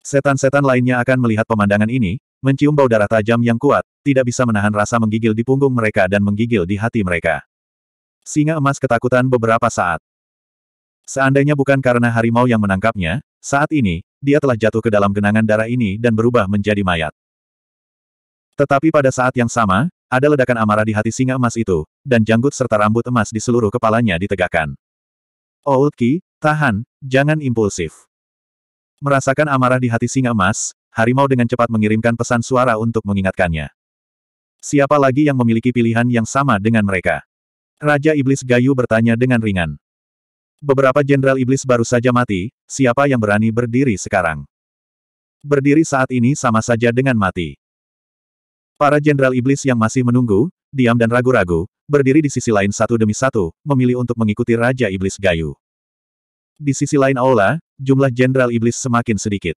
S1: Setan-setan lainnya akan melihat pemandangan ini, mencium bau darah tajam yang kuat, tidak bisa menahan rasa menggigil di punggung mereka dan menggigil di hati mereka. Singa emas ketakutan beberapa saat. Seandainya bukan karena harimau yang menangkapnya, saat ini, dia telah jatuh ke dalam genangan darah ini dan berubah menjadi mayat. Tetapi pada saat yang sama, ada ledakan amarah di hati singa emas itu, dan janggut serta rambut emas di seluruh kepalanya ditegakkan. Old Ki, tahan, jangan impulsif. Merasakan amarah di hati singa emas, harimau dengan cepat mengirimkan pesan suara untuk mengingatkannya. Siapa lagi yang memiliki pilihan yang sama dengan mereka? Raja Iblis Gayu bertanya dengan ringan. Beberapa jenderal iblis baru saja mati, siapa yang berani berdiri sekarang? Berdiri saat ini sama saja dengan mati. Para jenderal iblis yang masih menunggu, diam dan ragu-ragu, berdiri di sisi lain satu demi satu, memilih untuk mengikuti Raja Iblis Gayu. Di sisi lain aula, jumlah jenderal iblis semakin sedikit.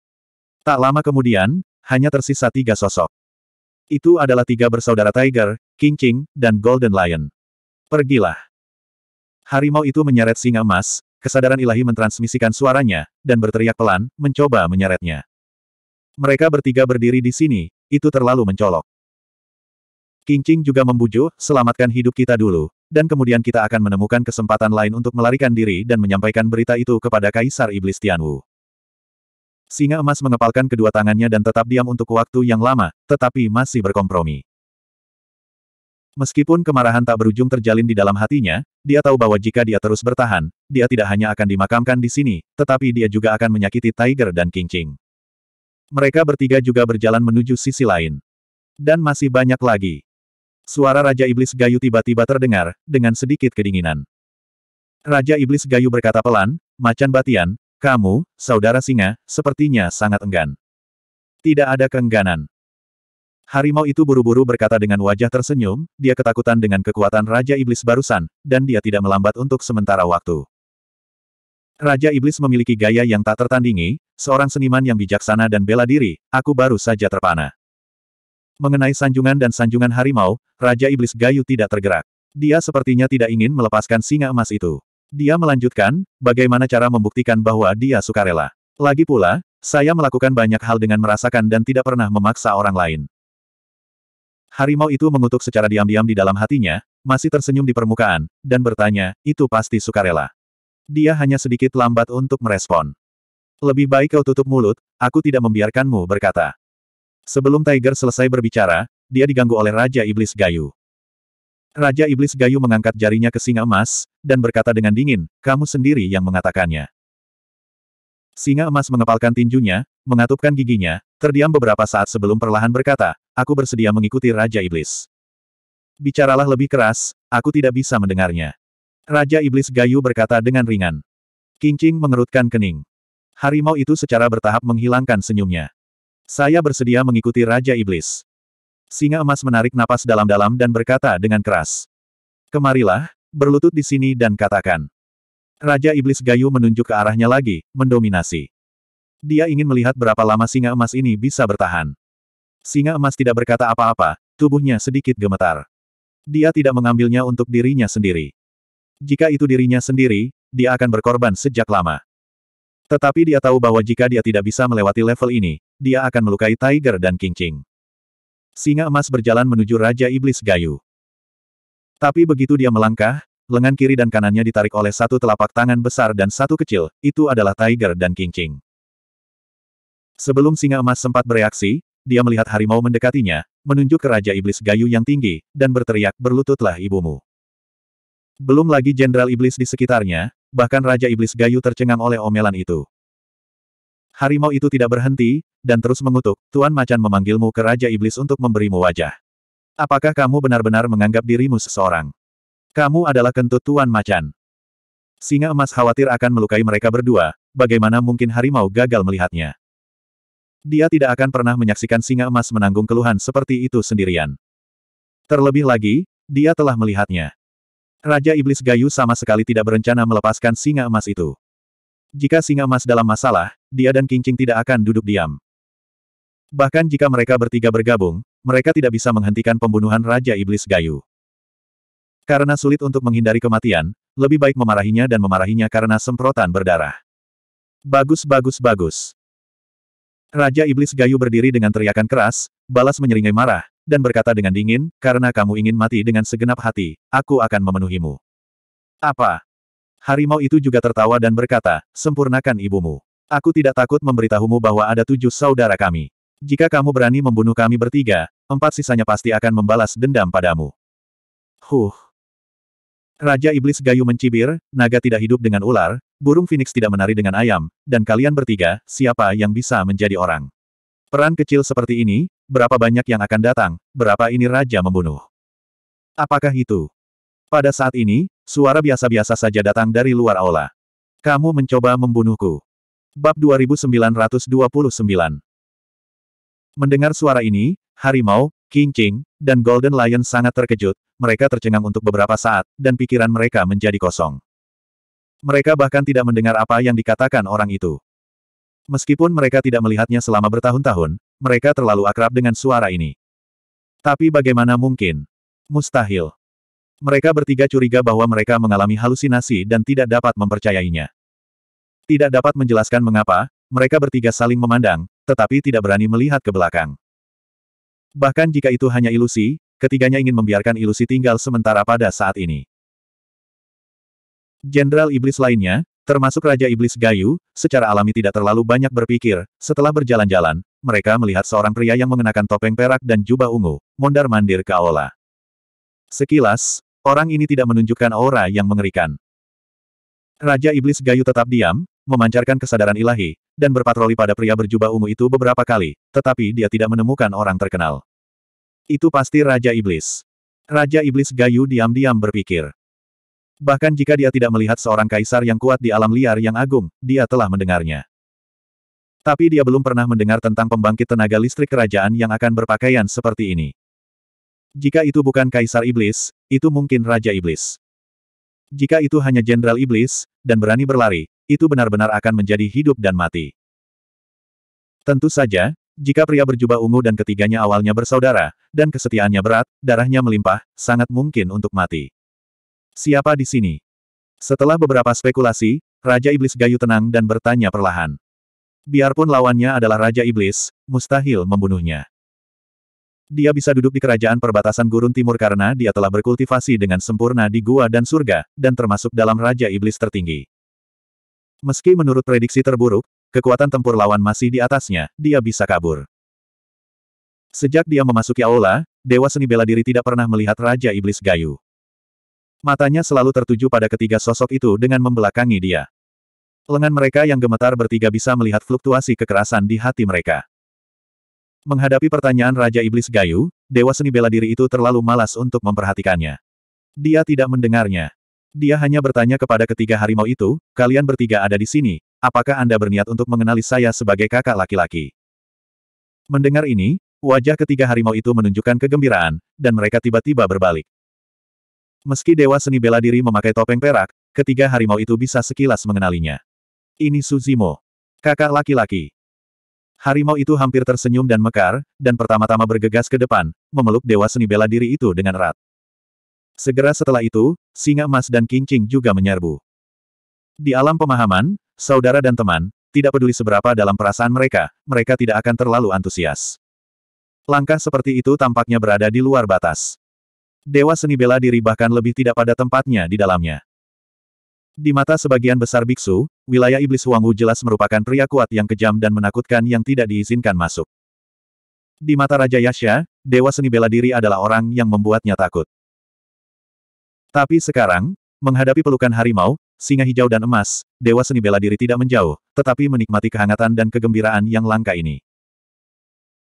S1: Tak lama kemudian, hanya tersisa tiga sosok. Itu adalah tiga bersaudara Tiger, King King, dan Golden Lion. Pergilah. Harimau itu menyeret singa emas, kesadaran ilahi mentransmisikan suaranya, dan berteriak pelan, mencoba menyeretnya. Mereka bertiga berdiri di sini, itu terlalu mencolok. Kincing juga membujuk, selamatkan hidup kita dulu, dan kemudian kita akan menemukan kesempatan lain untuk melarikan diri dan menyampaikan berita itu kepada Kaisar Iblis Tianwu. Singa emas mengepalkan kedua tangannya dan tetap diam untuk waktu yang lama, tetapi masih berkompromi. Meskipun kemarahan tak berujung terjalin di dalam hatinya, dia tahu bahwa jika dia terus bertahan, dia tidak hanya akan dimakamkan di sini, tetapi dia juga akan menyakiti Tiger dan Kincing. Mereka bertiga juga berjalan menuju sisi lain. Dan masih banyak lagi. Suara Raja Iblis Gayu tiba-tiba terdengar, dengan sedikit kedinginan. Raja Iblis Gayu berkata pelan, Macan Batian, kamu, saudara singa, sepertinya sangat enggan. Tidak ada keengganan. Harimau itu buru-buru berkata dengan wajah tersenyum, dia ketakutan dengan kekuatan Raja Iblis barusan, dan dia tidak melambat untuk sementara waktu. Raja Iblis memiliki gaya yang tak tertandingi, seorang seniman yang bijaksana dan bela diri, aku baru saja terpana. Mengenai sanjungan dan sanjungan harimau, Raja Iblis Gayu tidak tergerak. Dia sepertinya tidak ingin melepaskan singa emas itu. Dia melanjutkan, bagaimana cara membuktikan bahwa dia sukarela. Lagi pula, saya melakukan banyak hal dengan merasakan dan tidak pernah memaksa orang lain. Harimau itu mengutuk secara diam-diam di dalam hatinya, masih tersenyum di permukaan, dan bertanya, itu pasti sukarela. Dia hanya sedikit lambat untuk merespon. Lebih baik kau tutup mulut, aku tidak membiarkanmu berkata. Sebelum Tiger selesai berbicara, dia diganggu oleh Raja Iblis Gayu. Raja Iblis Gayu mengangkat jarinya ke singa emas, dan berkata dengan dingin, kamu sendiri yang mengatakannya. Singa emas mengepalkan tinjunya, mengatupkan giginya, terdiam beberapa saat sebelum perlahan berkata, aku bersedia mengikuti Raja Iblis. Bicaralah lebih keras, aku tidak bisa mendengarnya. Raja Iblis Gayu berkata dengan ringan. Kincing mengerutkan kening. Harimau itu secara bertahap menghilangkan senyumnya. Saya bersedia mengikuti Raja Iblis. Singa emas menarik napas dalam-dalam dan berkata dengan keras. Kemarilah, berlutut di sini dan katakan. Raja Iblis Gayu menunjuk ke arahnya lagi, mendominasi. Dia ingin melihat berapa lama singa emas ini bisa bertahan. Singa emas tidak berkata apa-apa, tubuhnya sedikit gemetar. Dia tidak mengambilnya untuk dirinya sendiri. Jika itu dirinya sendiri, dia akan berkorban sejak lama. Tetapi dia tahu bahwa jika dia tidak bisa melewati level ini, dia akan melukai Tiger dan King Ching. Singa emas berjalan menuju Raja Iblis Gayu. Tapi begitu dia melangkah, lengan kiri dan kanannya ditarik oleh satu telapak tangan besar dan satu kecil, itu adalah Tiger dan King Ching. Sebelum singa emas sempat bereaksi, dia melihat harimau mendekatinya, menunjuk ke Raja Iblis Gayu yang tinggi, dan berteriak, berlututlah ibumu. Belum lagi jenderal iblis di sekitarnya, bahkan Raja Iblis Gayu tercengang oleh omelan itu. Harimau itu tidak berhenti, dan terus mengutuk, Tuan Macan memanggilmu ke Raja Iblis untuk memberimu wajah. Apakah kamu benar-benar menganggap dirimu seseorang? Kamu adalah kentut Tuan Macan. Singa emas khawatir akan melukai mereka berdua, bagaimana mungkin harimau gagal melihatnya. Dia tidak akan pernah menyaksikan singa emas menanggung keluhan seperti itu sendirian. Terlebih lagi, dia telah melihatnya. Raja Iblis Gayu sama sekali tidak berencana melepaskan singa emas itu. Jika singa emas dalam masalah, dia dan Kincing tidak akan duduk diam. Bahkan jika mereka bertiga bergabung, mereka tidak bisa menghentikan pembunuhan Raja Iblis Gayu. Karena sulit untuk menghindari kematian, lebih baik memarahinya dan memarahinya karena semprotan berdarah. Bagus bagus bagus. Raja Iblis Gayu berdiri dengan teriakan keras, balas menyeringai marah, dan berkata dengan dingin, karena kamu ingin mati dengan segenap hati, aku akan memenuhimu. Apa? Harimau itu juga tertawa dan berkata, sempurnakan ibumu. Aku tidak takut memberitahumu bahwa ada tujuh saudara kami. Jika kamu berani membunuh kami bertiga, empat sisanya pasti akan membalas dendam padamu. Huh. Raja Iblis Gayu mencibir, naga tidak hidup dengan ular, burung Phoenix tidak menari dengan ayam, dan kalian bertiga, siapa yang bisa menjadi orang? Peran kecil seperti ini, berapa banyak yang akan datang, berapa ini raja membunuh. Apakah itu? Pada saat ini, suara biasa-biasa saja datang dari luar aula. Kamu mencoba membunuhku. Bab 2929 Mendengar suara ini, harimau, kincing, dan golden lion sangat terkejut, mereka tercengang untuk beberapa saat, dan pikiran mereka menjadi kosong. Mereka bahkan tidak mendengar apa yang dikatakan orang itu. Meskipun mereka tidak melihatnya selama bertahun-tahun, mereka terlalu akrab dengan suara ini. Tapi bagaimana mungkin? Mustahil. Mereka bertiga curiga bahwa mereka mengalami halusinasi dan tidak dapat mempercayainya. Tidak dapat menjelaskan mengapa, mereka bertiga saling memandang, tetapi tidak berani melihat ke belakang. Bahkan jika itu hanya ilusi, ketiganya ingin membiarkan ilusi tinggal sementara pada saat ini. Jenderal Iblis lainnya, termasuk Raja Iblis Gayu, secara alami tidak terlalu banyak berpikir. Setelah berjalan-jalan, mereka melihat seorang pria yang mengenakan topeng perak dan jubah ungu, mondar-mandir ke aula. Sekilas, orang ini tidak menunjukkan aura yang mengerikan. Raja Iblis Gayu tetap diam, memancarkan kesadaran ilahi, dan berpatroli pada pria berjubah ungu itu beberapa kali, tetapi dia tidak menemukan orang terkenal. Itu pasti Raja Iblis. Raja Iblis Gayu diam-diam berpikir. Bahkan jika dia tidak melihat seorang kaisar yang kuat di alam liar yang agung, dia telah mendengarnya. Tapi dia belum pernah mendengar tentang pembangkit tenaga listrik kerajaan yang akan berpakaian seperti ini. Jika itu bukan kaisar iblis, itu mungkin raja iblis. Jika itu hanya jenderal iblis, dan berani berlari, itu benar-benar akan menjadi hidup dan mati. Tentu saja, jika pria berjubah ungu dan ketiganya awalnya bersaudara, dan kesetiaannya berat, darahnya melimpah, sangat mungkin untuk mati. Siapa di sini? Setelah beberapa spekulasi, Raja Iblis Gayu tenang dan bertanya perlahan. Biarpun lawannya adalah Raja Iblis, mustahil membunuhnya. Dia bisa duduk di kerajaan perbatasan gurun timur karena dia telah berkultivasi dengan sempurna di gua dan surga, dan termasuk dalam Raja Iblis tertinggi. Meski menurut prediksi terburuk, kekuatan tempur lawan masih di atasnya, dia bisa kabur. Sejak dia memasuki aula, Dewa Seni Bela Diri tidak pernah melihat Raja Iblis Gayu. Matanya selalu tertuju pada ketiga sosok itu dengan membelakangi dia. Lengan mereka yang gemetar bertiga bisa melihat fluktuasi kekerasan di hati mereka. Menghadapi pertanyaan Raja Iblis Gayu, Dewa Seni Bela Diri itu terlalu malas untuk memperhatikannya. Dia tidak mendengarnya. Dia hanya bertanya kepada ketiga harimau itu, kalian bertiga ada di sini, apakah Anda berniat untuk mengenali saya sebagai kakak laki-laki? Mendengar ini, wajah ketiga harimau itu menunjukkan kegembiraan, dan mereka tiba-tiba berbalik. Meski dewa seni bela diri memakai topeng perak, ketiga harimau itu bisa sekilas mengenalinya. Ini Suzimo. Kakak laki-laki. Harimau itu hampir tersenyum dan mekar, dan pertama-tama bergegas ke depan, memeluk dewa seni bela diri itu dengan erat. Segera setelah itu, singa emas dan kincing juga menyerbu. Di alam pemahaman, saudara dan teman, tidak peduli seberapa dalam perasaan mereka, mereka tidak akan terlalu antusias. Langkah seperti itu tampaknya berada di luar batas dewa seni bela diri bahkan lebih tidak pada tempatnya di dalamnya. Di mata sebagian besar biksu, wilayah iblis Huangwu jelas merupakan pria kuat yang kejam dan menakutkan yang tidak diizinkan masuk. Di mata Raja Yasha, dewa seni bela diri adalah orang yang membuatnya takut. Tapi sekarang, menghadapi pelukan harimau, singa hijau dan emas, dewa seni bela diri tidak menjauh, tetapi menikmati kehangatan dan kegembiraan yang langka ini.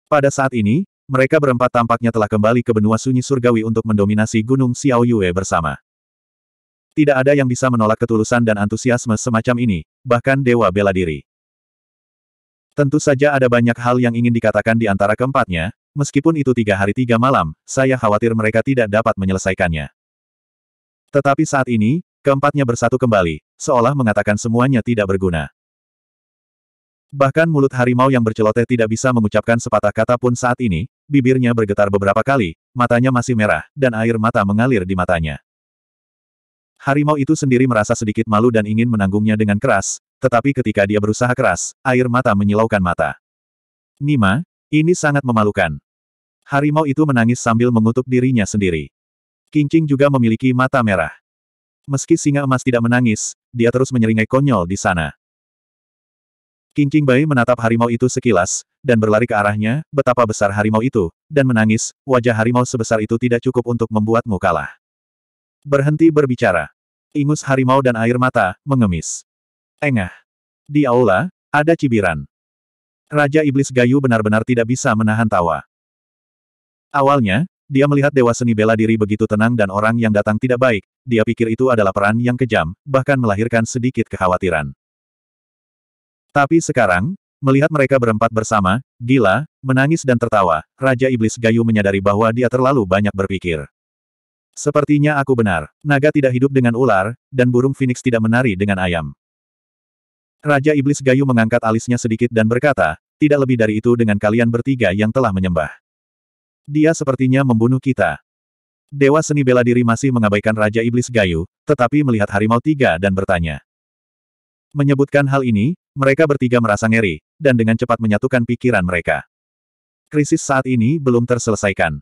S1: Pada saat ini, mereka berempat tampaknya telah kembali ke benua sunyi surgawi untuk mendominasi Gunung Xiao Yue bersama. Tidak ada yang bisa menolak ketulusan dan antusiasme semacam ini, bahkan Dewa Bela Diri. Tentu saja ada banyak hal yang ingin dikatakan di antara keempatnya, meskipun itu tiga hari tiga malam, saya khawatir mereka tidak dapat menyelesaikannya. Tetapi saat ini, keempatnya bersatu kembali, seolah mengatakan semuanya tidak berguna. Bahkan mulut harimau yang berceloteh tidak bisa mengucapkan sepatah kata pun saat ini, bibirnya bergetar beberapa kali, matanya masih merah, dan air mata mengalir di matanya. Harimau itu sendiri merasa sedikit malu dan ingin menanggungnya dengan keras, tetapi ketika dia berusaha keras, air mata menyilaukan mata. Nima, ini sangat memalukan. Harimau itu menangis sambil mengutuk dirinya sendiri. Kincing juga memiliki mata merah. Meski singa emas tidak menangis, dia terus menyeringai konyol di sana. King King Bai menatap harimau itu sekilas, dan berlari ke arahnya, betapa besar harimau itu, dan menangis, wajah harimau sebesar itu tidak cukup untuk membuatmu kalah. Berhenti berbicara. Ingus harimau dan air mata, mengemis. Engah. Di aula, ada cibiran. Raja Iblis Gayu benar-benar tidak bisa menahan tawa. Awalnya, dia melihat Dewa Seni Bela Diri begitu tenang dan orang yang datang tidak baik, dia pikir itu adalah peran yang kejam, bahkan melahirkan sedikit kekhawatiran. Tapi sekarang, melihat mereka berempat bersama, gila, menangis dan tertawa, Raja Iblis Gayu menyadari bahwa dia terlalu banyak berpikir. Sepertinya aku benar, naga tidak hidup dengan ular, dan burung phoenix tidak menari dengan ayam. Raja Iblis Gayu mengangkat alisnya sedikit dan berkata, tidak lebih dari itu dengan kalian bertiga yang telah menyembah. Dia sepertinya membunuh kita. Dewa seni bela diri masih mengabaikan Raja Iblis Gayu, tetapi melihat harimau tiga dan bertanya. Menyebutkan hal ini, mereka bertiga merasa ngeri, dan dengan cepat menyatukan pikiran mereka. Krisis saat ini belum terselesaikan.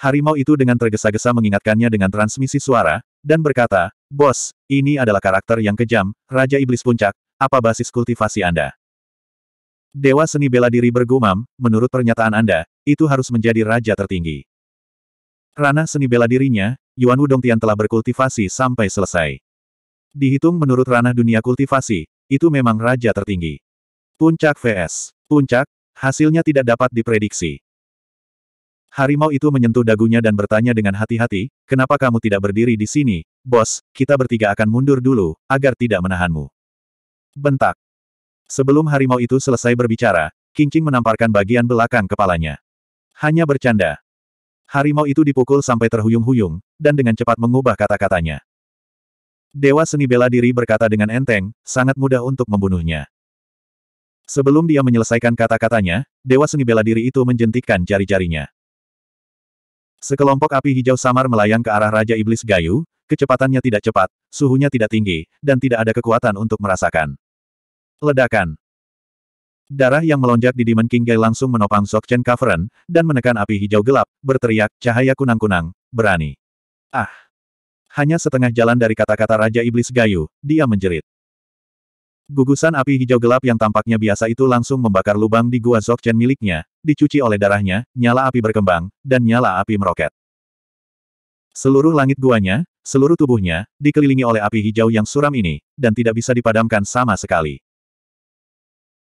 S1: Harimau itu dengan tergesa-gesa mengingatkannya dengan transmisi suara, dan berkata, Bos, ini adalah karakter yang kejam, Raja Iblis Puncak, apa basis kultivasi Anda? Dewa seni bela diri bergumam, menurut pernyataan Anda, itu harus menjadi raja tertinggi. Ranah seni bela dirinya, Yuan Wudong Tian telah berkultivasi sampai selesai. Dihitung menurut ranah dunia kultivasi, itu memang raja tertinggi. Puncak VS. Puncak, hasilnya tidak dapat diprediksi. Harimau itu menyentuh dagunya dan bertanya dengan hati-hati, kenapa kamu tidak berdiri di sini, bos, kita bertiga akan mundur dulu, agar tidak menahanmu. Bentak. Sebelum harimau itu selesai berbicara, Kincing menamparkan bagian belakang kepalanya. Hanya bercanda. Harimau itu dipukul sampai terhuyung-huyung, dan dengan cepat mengubah kata-katanya. Dewa seni bela diri berkata dengan enteng, sangat mudah untuk membunuhnya. Sebelum dia menyelesaikan kata-katanya, dewa seni bela diri itu menjentikkan jari-jarinya. Sekelompok api hijau samar melayang ke arah Raja Iblis Gayu, kecepatannya tidak cepat, suhunya tidak tinggi, dan tidak ada kekuatan untuk merasakan. Ledakan. Darah yang melonjak di Demon King Gai langsung menopang Chen Cavern, dan menekan api hijau gelap, berteriak, cahaya kunang-kunang, berani. Ah! Hanya setengah jalan dari kata-kata Raja Iblis Gayu, dia menjerit. Gugusan api hijau gelap yang tampaknya biasa itu langsung membakar lubang di gua Zokchen miliknya, dicuci oleh darahnya, nyala api berkembang, dan nyala api meroket. Seluruh langit guanya, seluruh tubuhnya, dikelilingi oleh api hijau yang suram ini, dan tidak bisa dipadamkan sama sekali.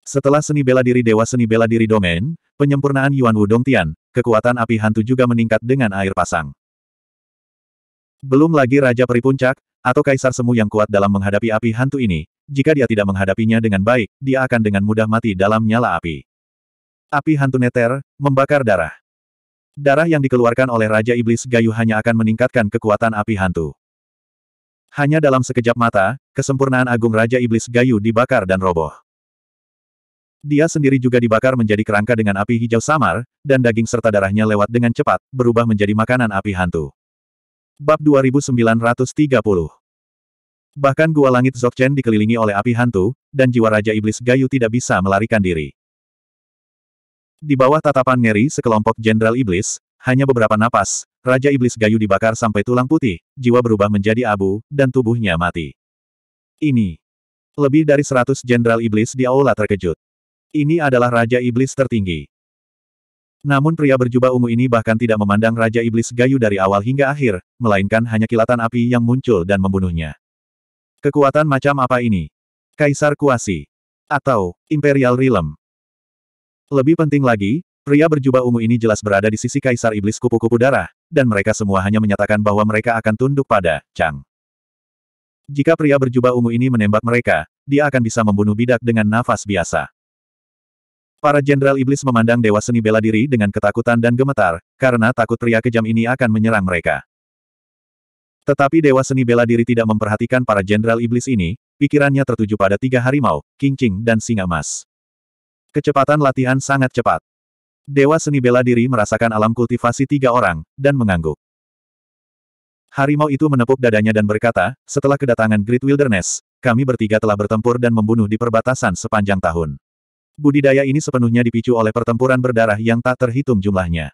S1: Setelah seni bela diri Dewa Seni Bela Diri Domain, penyempurnaan Yuan Wu Dong Tian, kekuatan api hantu juga meningkat dengan air pasang. Belum lagi Raja Peri Puncak, atau Kaisar Semu yang kuat dalam menghadapi api hantu ini, jika dia tidak menghadapinya dengan baik, dia akan dengan mudah mati dalam nyala api. Api hantu neter, membakar darah. Darah yang dikeluarkan oleh Raja Iblis Gayu hanya akan meningkatkan kekuatan api hantu. Hanya dalam sekejap mata, kesempurnaan agung Raja Iblis Gayu dibakar dan roboh. Dia sendiri juga dibakar menjadi kerangka dengan api hijau samar, dan daging serta darahnya lewat dengan cepat, berubah menjadi makanan api hantu. Bab 2930 Bahkan gua langit Zokchen dikelilingi oleh api hantu, dan jiwa Raja Iblis Gayu tidak bisa melarikan diri. Di bawah tatapan ngeri sekelompok Jenderal Iblis, hanya beberapa napas, Raja Iblis Gayu dibakar sampai tulang putih, jiwa berubah menjadi abu, dan tubuhnya mati. Ini. Lebih dari seratus Jenderal Iblis di aula terkejut. Ini adalah Raja Iblis tertinggi. Namun pria berjubah ungu ini bahkan tidak memandang Raja Iblis Gayu dari awal hingga akhir, melainkan hanya kilatan api yang muncul dan membunuhnya. Kekuatan macam apa ini? Kaisar Kuasi. Atau, Imperial Realm. Lebih penting lagi, pria berjubah ungu ini jelas berada di sisi Kaisar Iblis Kupu-Kupu Darah, dan mereka semua hanya menyatakan bahwa mereka akan tunduk pada Chang. Jika pria berjubah ungu ini menembak mereka, dia akan bisa membunuh bidak dengan nafas biasa. Para jenderal iblis memandang dewa seni bela diri dengan ketakutan dan gemetar, karena takut pria kejam ini akan menyerang mereka. Tetapi dewa seni bela diri tidak memperhatikan para jenderal iblis ini, pikirannya tertuju pada tiga harimau, kincing dan singa emas. Kecepatan latihan sangat cepat. Dewa seni bela diri merasakan alam kultivasi tiga orang, dan mengangguk. Harimau itu menepuk dadanya dan berkata, setelah kedatangan Great Wilderness, kami bertiga telah bertempur dan membunuh di perbatasan sepanjang tahun. Budidaya ini sepenuhnya dipicu oleh pertempuran berdarah yang tak terhitung jumlahnya.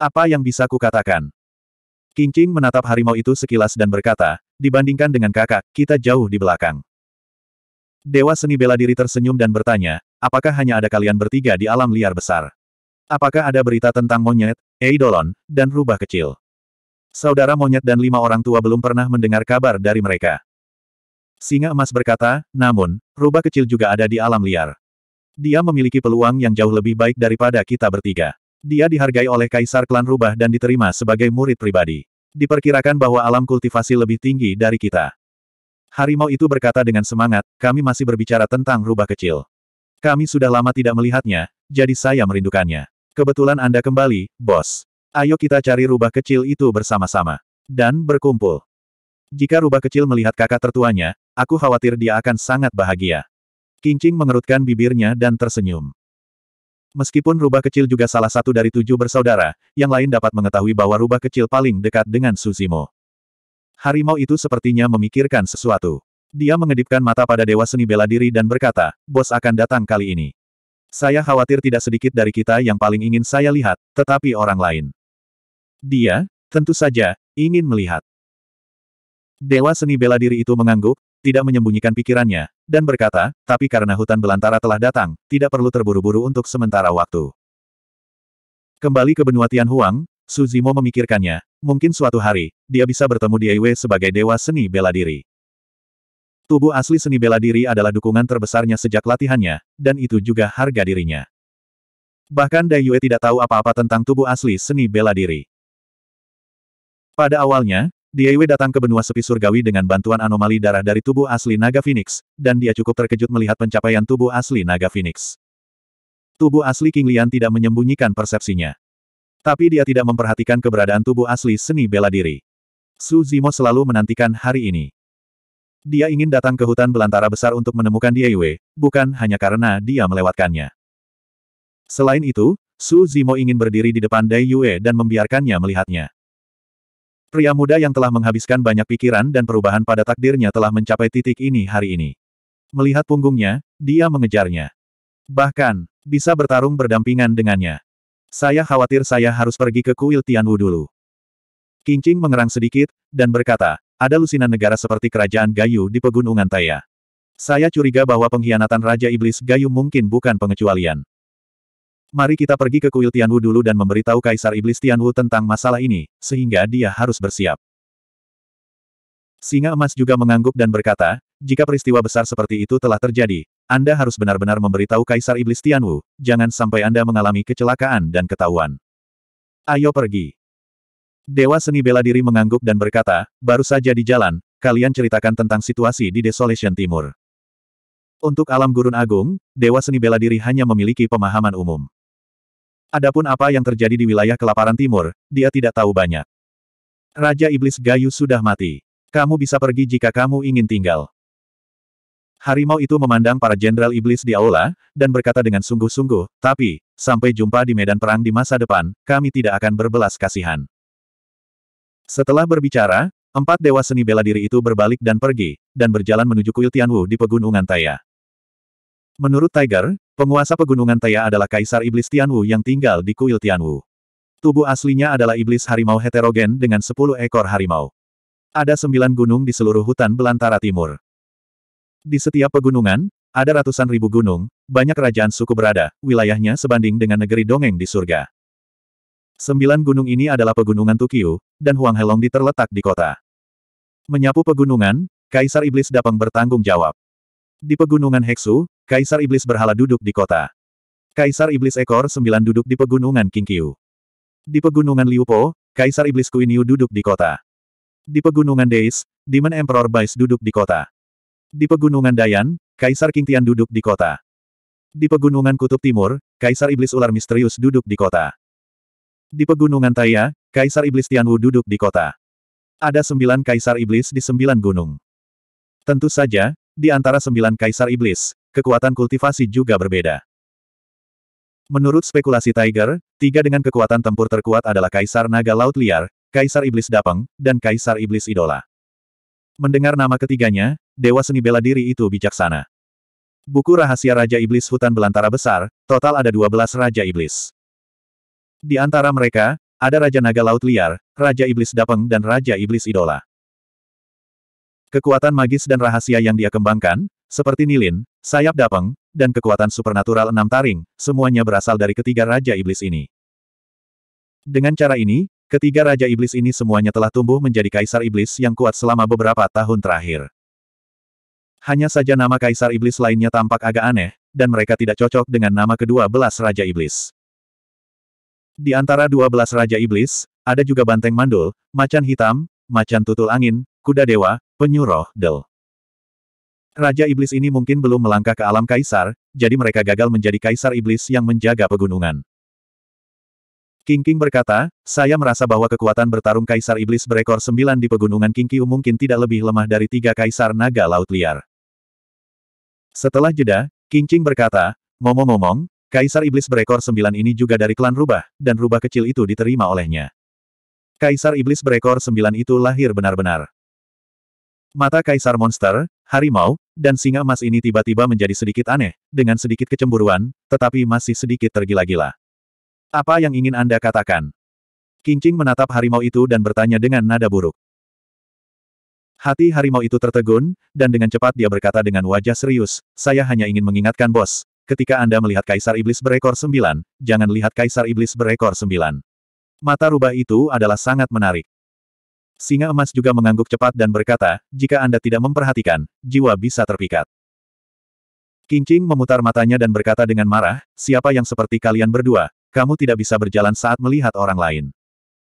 S1: Apa yang bisa kukatakan? King King menatap harimau itu sekilas dan berkata, dibandingkan dengan kakak, kita jauh di belakang. Dewa seni bela diri tersenyum dan bertanya, apakah hanya ada kalian bertiga di alam liar besar? Apakah ada berita tentang monyet, eidolon, dan rubah kecil? Saudara monyet dan lima orang tua belum pernah mendengar kabar dari mereka. Singa emas berkata, namun, rubah kecil juga ada di alam liar. Dia memiliki peluang yang jauh lebih baik daripada kita bertiga. Dia dihargai oleh Kaisar Klan Rubah dan diterima sebagai murid pribadi. Diperkirakan bahwa alam kultivasi lebih tinggi dari kita. Harimau itu berkata dengan semangat, kami masih berbicara tentang rubah kecil. Kami sudah lama tidak melihatnya, jadi saya merindukannya. Kebetulan Anda kembali, bos. Ayo kita cari rubah kecil itu bersama-sama. Dan berkumpul. Jika rubah kecil melihat kakak tertuanya, aku khawatir dia akan sangat bahagia. Kincing mengerutkan bibirnya dan tersenyum. Meskipun rubah kecil juga salah satu dari tujuh bersaudara, yang lain dapat mengetahui bahwa rubah kecil paling dekat dengan Suzimo. Harimau itu sepertinya memikirkan sesuatu. Dia mengedipkan mata pada Dewa Seni Bela Diri dan berkata, bos akan datang kali ini. Saya khawatir tidak sedikit dari kita yang paling ingin saya lihat, tetapi orang lain. Dia, tentu saja, ingin melihat. Dewa Seni Bela Diri itu mengangguk, tidak menyembunyikan pikirannya, dan berkata, tapi karena hutan belantara telah datang, tidak perlu terburu-buru untuk sementara waktu. Kembali ke benua Tianhuang, Zimo memikirkannya, mungkin suatu hari, dia bisa bertemu di Wei sebagai dewa seni bela diri. Tubuh asli seni bela diri adalah dukungan terbesarnya sejak latihannya, dan itu juga harga dirinya. Bahkan Dai Yue tidak tahu apa-apa tentang tubuh asli seni bela diri. Pada awalnya, Diewe datang ke benua sepi surgawi dengan bantuan anomali darah dari tubuh asli naga Phoenix, dan dia cukup terkejut melihat pencapaian tubuh asli naga Phoenix. Tubuh asli King Lian tidak menyembunyikan persepsinya. Tapi dia tidak memperhatikan keberadaan tubuh asli seni bela diri. Su Zimo selalu menantikan hari ini. Dia ingin datang ke hutan belantara besar untuk menemukan Diewe, bukan hanya karena dia melewatkannya. Selain itu, Su Zimo ingin berdiri di depan Dai Yue dan membiarkannya melihatnya. Pria muda yang telah menghabiskan banyak pikiran dan perubahan pada takdirnya telah mencapai titik ini hari ini. Melihat punggungnya, dia mengejarnya. Bahkan, bisa bertarung berdampingan dengannya. Saya khawatir saya harus pergi ke kuil Tianwu dulu. Kincing mengerang sedikit, dan berkata, ada lusinan negara seperti kerajaan Gayu di pegunungan Taya. Saya curiga bahwa pengkhianatan Raja Iblis Gayu mungkin bukan pengecualian. Mari kita pergi ke kuil Tianwu dulu dan memberitahu Kaisar Iblis Tianwu tentang masalah ini, sehingga dia harus bersiap. Singa emas juga mengangguk dan berkata, jika peristiwa besar seperti itu telah terjadi, Anda harus benar-benar memberitahu Kaisar Iblis Tianwu, jangan sampai Anda mengalami kecelakaan dan ketahuan. Ayo pergi. Dewa seni bela diri mengangguk dan berkata, baru saja di jalan, kalian ceritakan tentang situasi di Desolation Timur. Untuk alam gurun agung, Dewa seni bela diri hanya memiliki pemahaman umum. Adapun apa yang terjadi di wilayah kelaparan timur, dia tidak tahu banyak. Raja Iblis Gayu sudah mati. Kamu bisa pergi jika kamu ingin tinggal. Harimau itu memandang para jenderal iblis di aula, dan berkata dengan sungguh-sungguh, tapi, sampai jumpa di medan perang di masa depan, kami tidak akan berbelas kasihan. Setelah berbicara, empat dewa seni bela diri itu berbalik dan pergi, dan berjalan menuju kuil Tianwu di pegunungan Taya. Menurut Tiger, Penguasa pegunungan Taya adalah Kaisar Iblis Tianwu yang tinggal di kuil Tianwu. Tubuh aslinya adalah iblis harimau heterogen dengan sepuluh ekor harimau. Ada sembilan gunung di seluruh hutan belantara timur. Di setiap pegunungan, ada ratusan ribu gunung, banyak kerajaan suku berada, wilayahnya sebanding dengan negeri dongeng di surga. Sembilan gunung ini adalah pegunungan Tukiu dan Huang Helong terletak di kota. Menyapu pegunungan, Kaisar Iblis Dapeng bertanggung jawab. Di pegunungan Heksu, Kaisar Iblis Berhala duduk di kota. Kaisar Iblis Ekor Sembilan duduk di pegunungan Kingqiu. Di pegunungan Liupo, Kaisar Iblis Kuiniu duduk di kota. Di pegunungan Deis, Demon Emperor Bais duduk di kota. Di pegunungan Dayan, Kaisar Kingtian duduk di kota. Di pegunungan Kutub Timur, Kaisar Iblis Ular Misterius duduk di kota. Di pegunungan Taya, Kaisar Iblis Tianwu duduk di kota. Ada sembilan Kaisar Iblis di sembilan gunung. Tentu saja, di antara sembilan Kaisar Iblis, kekuatan kultivasi juga berbeda. Menurut spekulasi Tiger, tiga dengan kekuatan tempur terkuat adalah Kaisar Naga Laut Liar, Kaisar Iblis Dapeng, dan Kaisar Iblis Idola. Mendengar nama ketiganya, Dewa Seni Bela Diri itu bijaksana. Buku Rahasia Raja Iblis Hutan Belantara Besar, total ada 12 Raja Iblis. Di antara mereka, ada Raja Naga Laut Liar, Raja Iblis Dapeng dan Raja Iblis Idola. Kekuatan magis dan rahasia yang dia kembangkan, seperti Nilin, Sayap Dapeng, dan kekuatan supernatural enam taring, semuanya berasal dari ketiga Raja Iblis ini. Dengan cara ini, ketiga Raja Iblis ini semuanya telah tumbuh menjadi Kaisar Iblis yang kuat selama beberapa tahun terakhir. Hanya saja nama Kaisar Iblis lainnya tampak agak aneh, dan mereka tidak cocok dengan nama kedua belas Raja Iblis. Di antara dua belas Raja Iblis, ada juga banteng mandul, macan hitam, macan tutul angin, kuda dewa, penyuruh, del. Raja Iblis ini mungkin belum melangkah ke alam kaisar, jadi mereka gagal menjadi kaisar iblis yang menjaga pegunungan. King King berkata, saya merasa bahwa kekuatan bertarung Kaisar Iblis berekor sembilan di pegunungan King Kiu mungkin tidak lebih lemah dari tiga Kaisar Naga Laut Liar. Setelah jeda, King Ching berkata, ngomong-ngomong, Kaisar Iblis berekor sembilan ini juga dari klan Rubah, dan Rubah kecil itu diterima olehnya. Kaisar Iblis berekor sembilan itu lahir benar-benar. Mata Kaisar Monster, harimau, dan singa emas ini tiba-tiba menjadi sedikit aneh, dengan sedikit kecemburuan, tetapi masih sedikit tergila-gila. Apa yang ingin Anda katakan? Kincing menatap harimau itu dan bertanya dengan nada buruk. Hati harimau itu tertegun, dan dengan cepat dia berkata dengan wajah serius, saya hanya ingin mengingatkan bos, ketika Anda melihat Kaisar Iblis berekor sembilan, jangan lihat Kaisar Iblis berekor sembilan. Mata rubah itu adalah sangat menarik. Singa emas juga mengangguk cepat dan berkata, jika Anda tidak memperhatikan, jiwa bisa terpikat. King memutar matanya dan berkata dengan marah, siapa yang seperti kalian berdua, kamu tidak bisa berjalan saat melihat orang lain.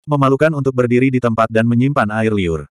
S1: Memalukan untuk berdiri di tempat dan menyimpan air liur.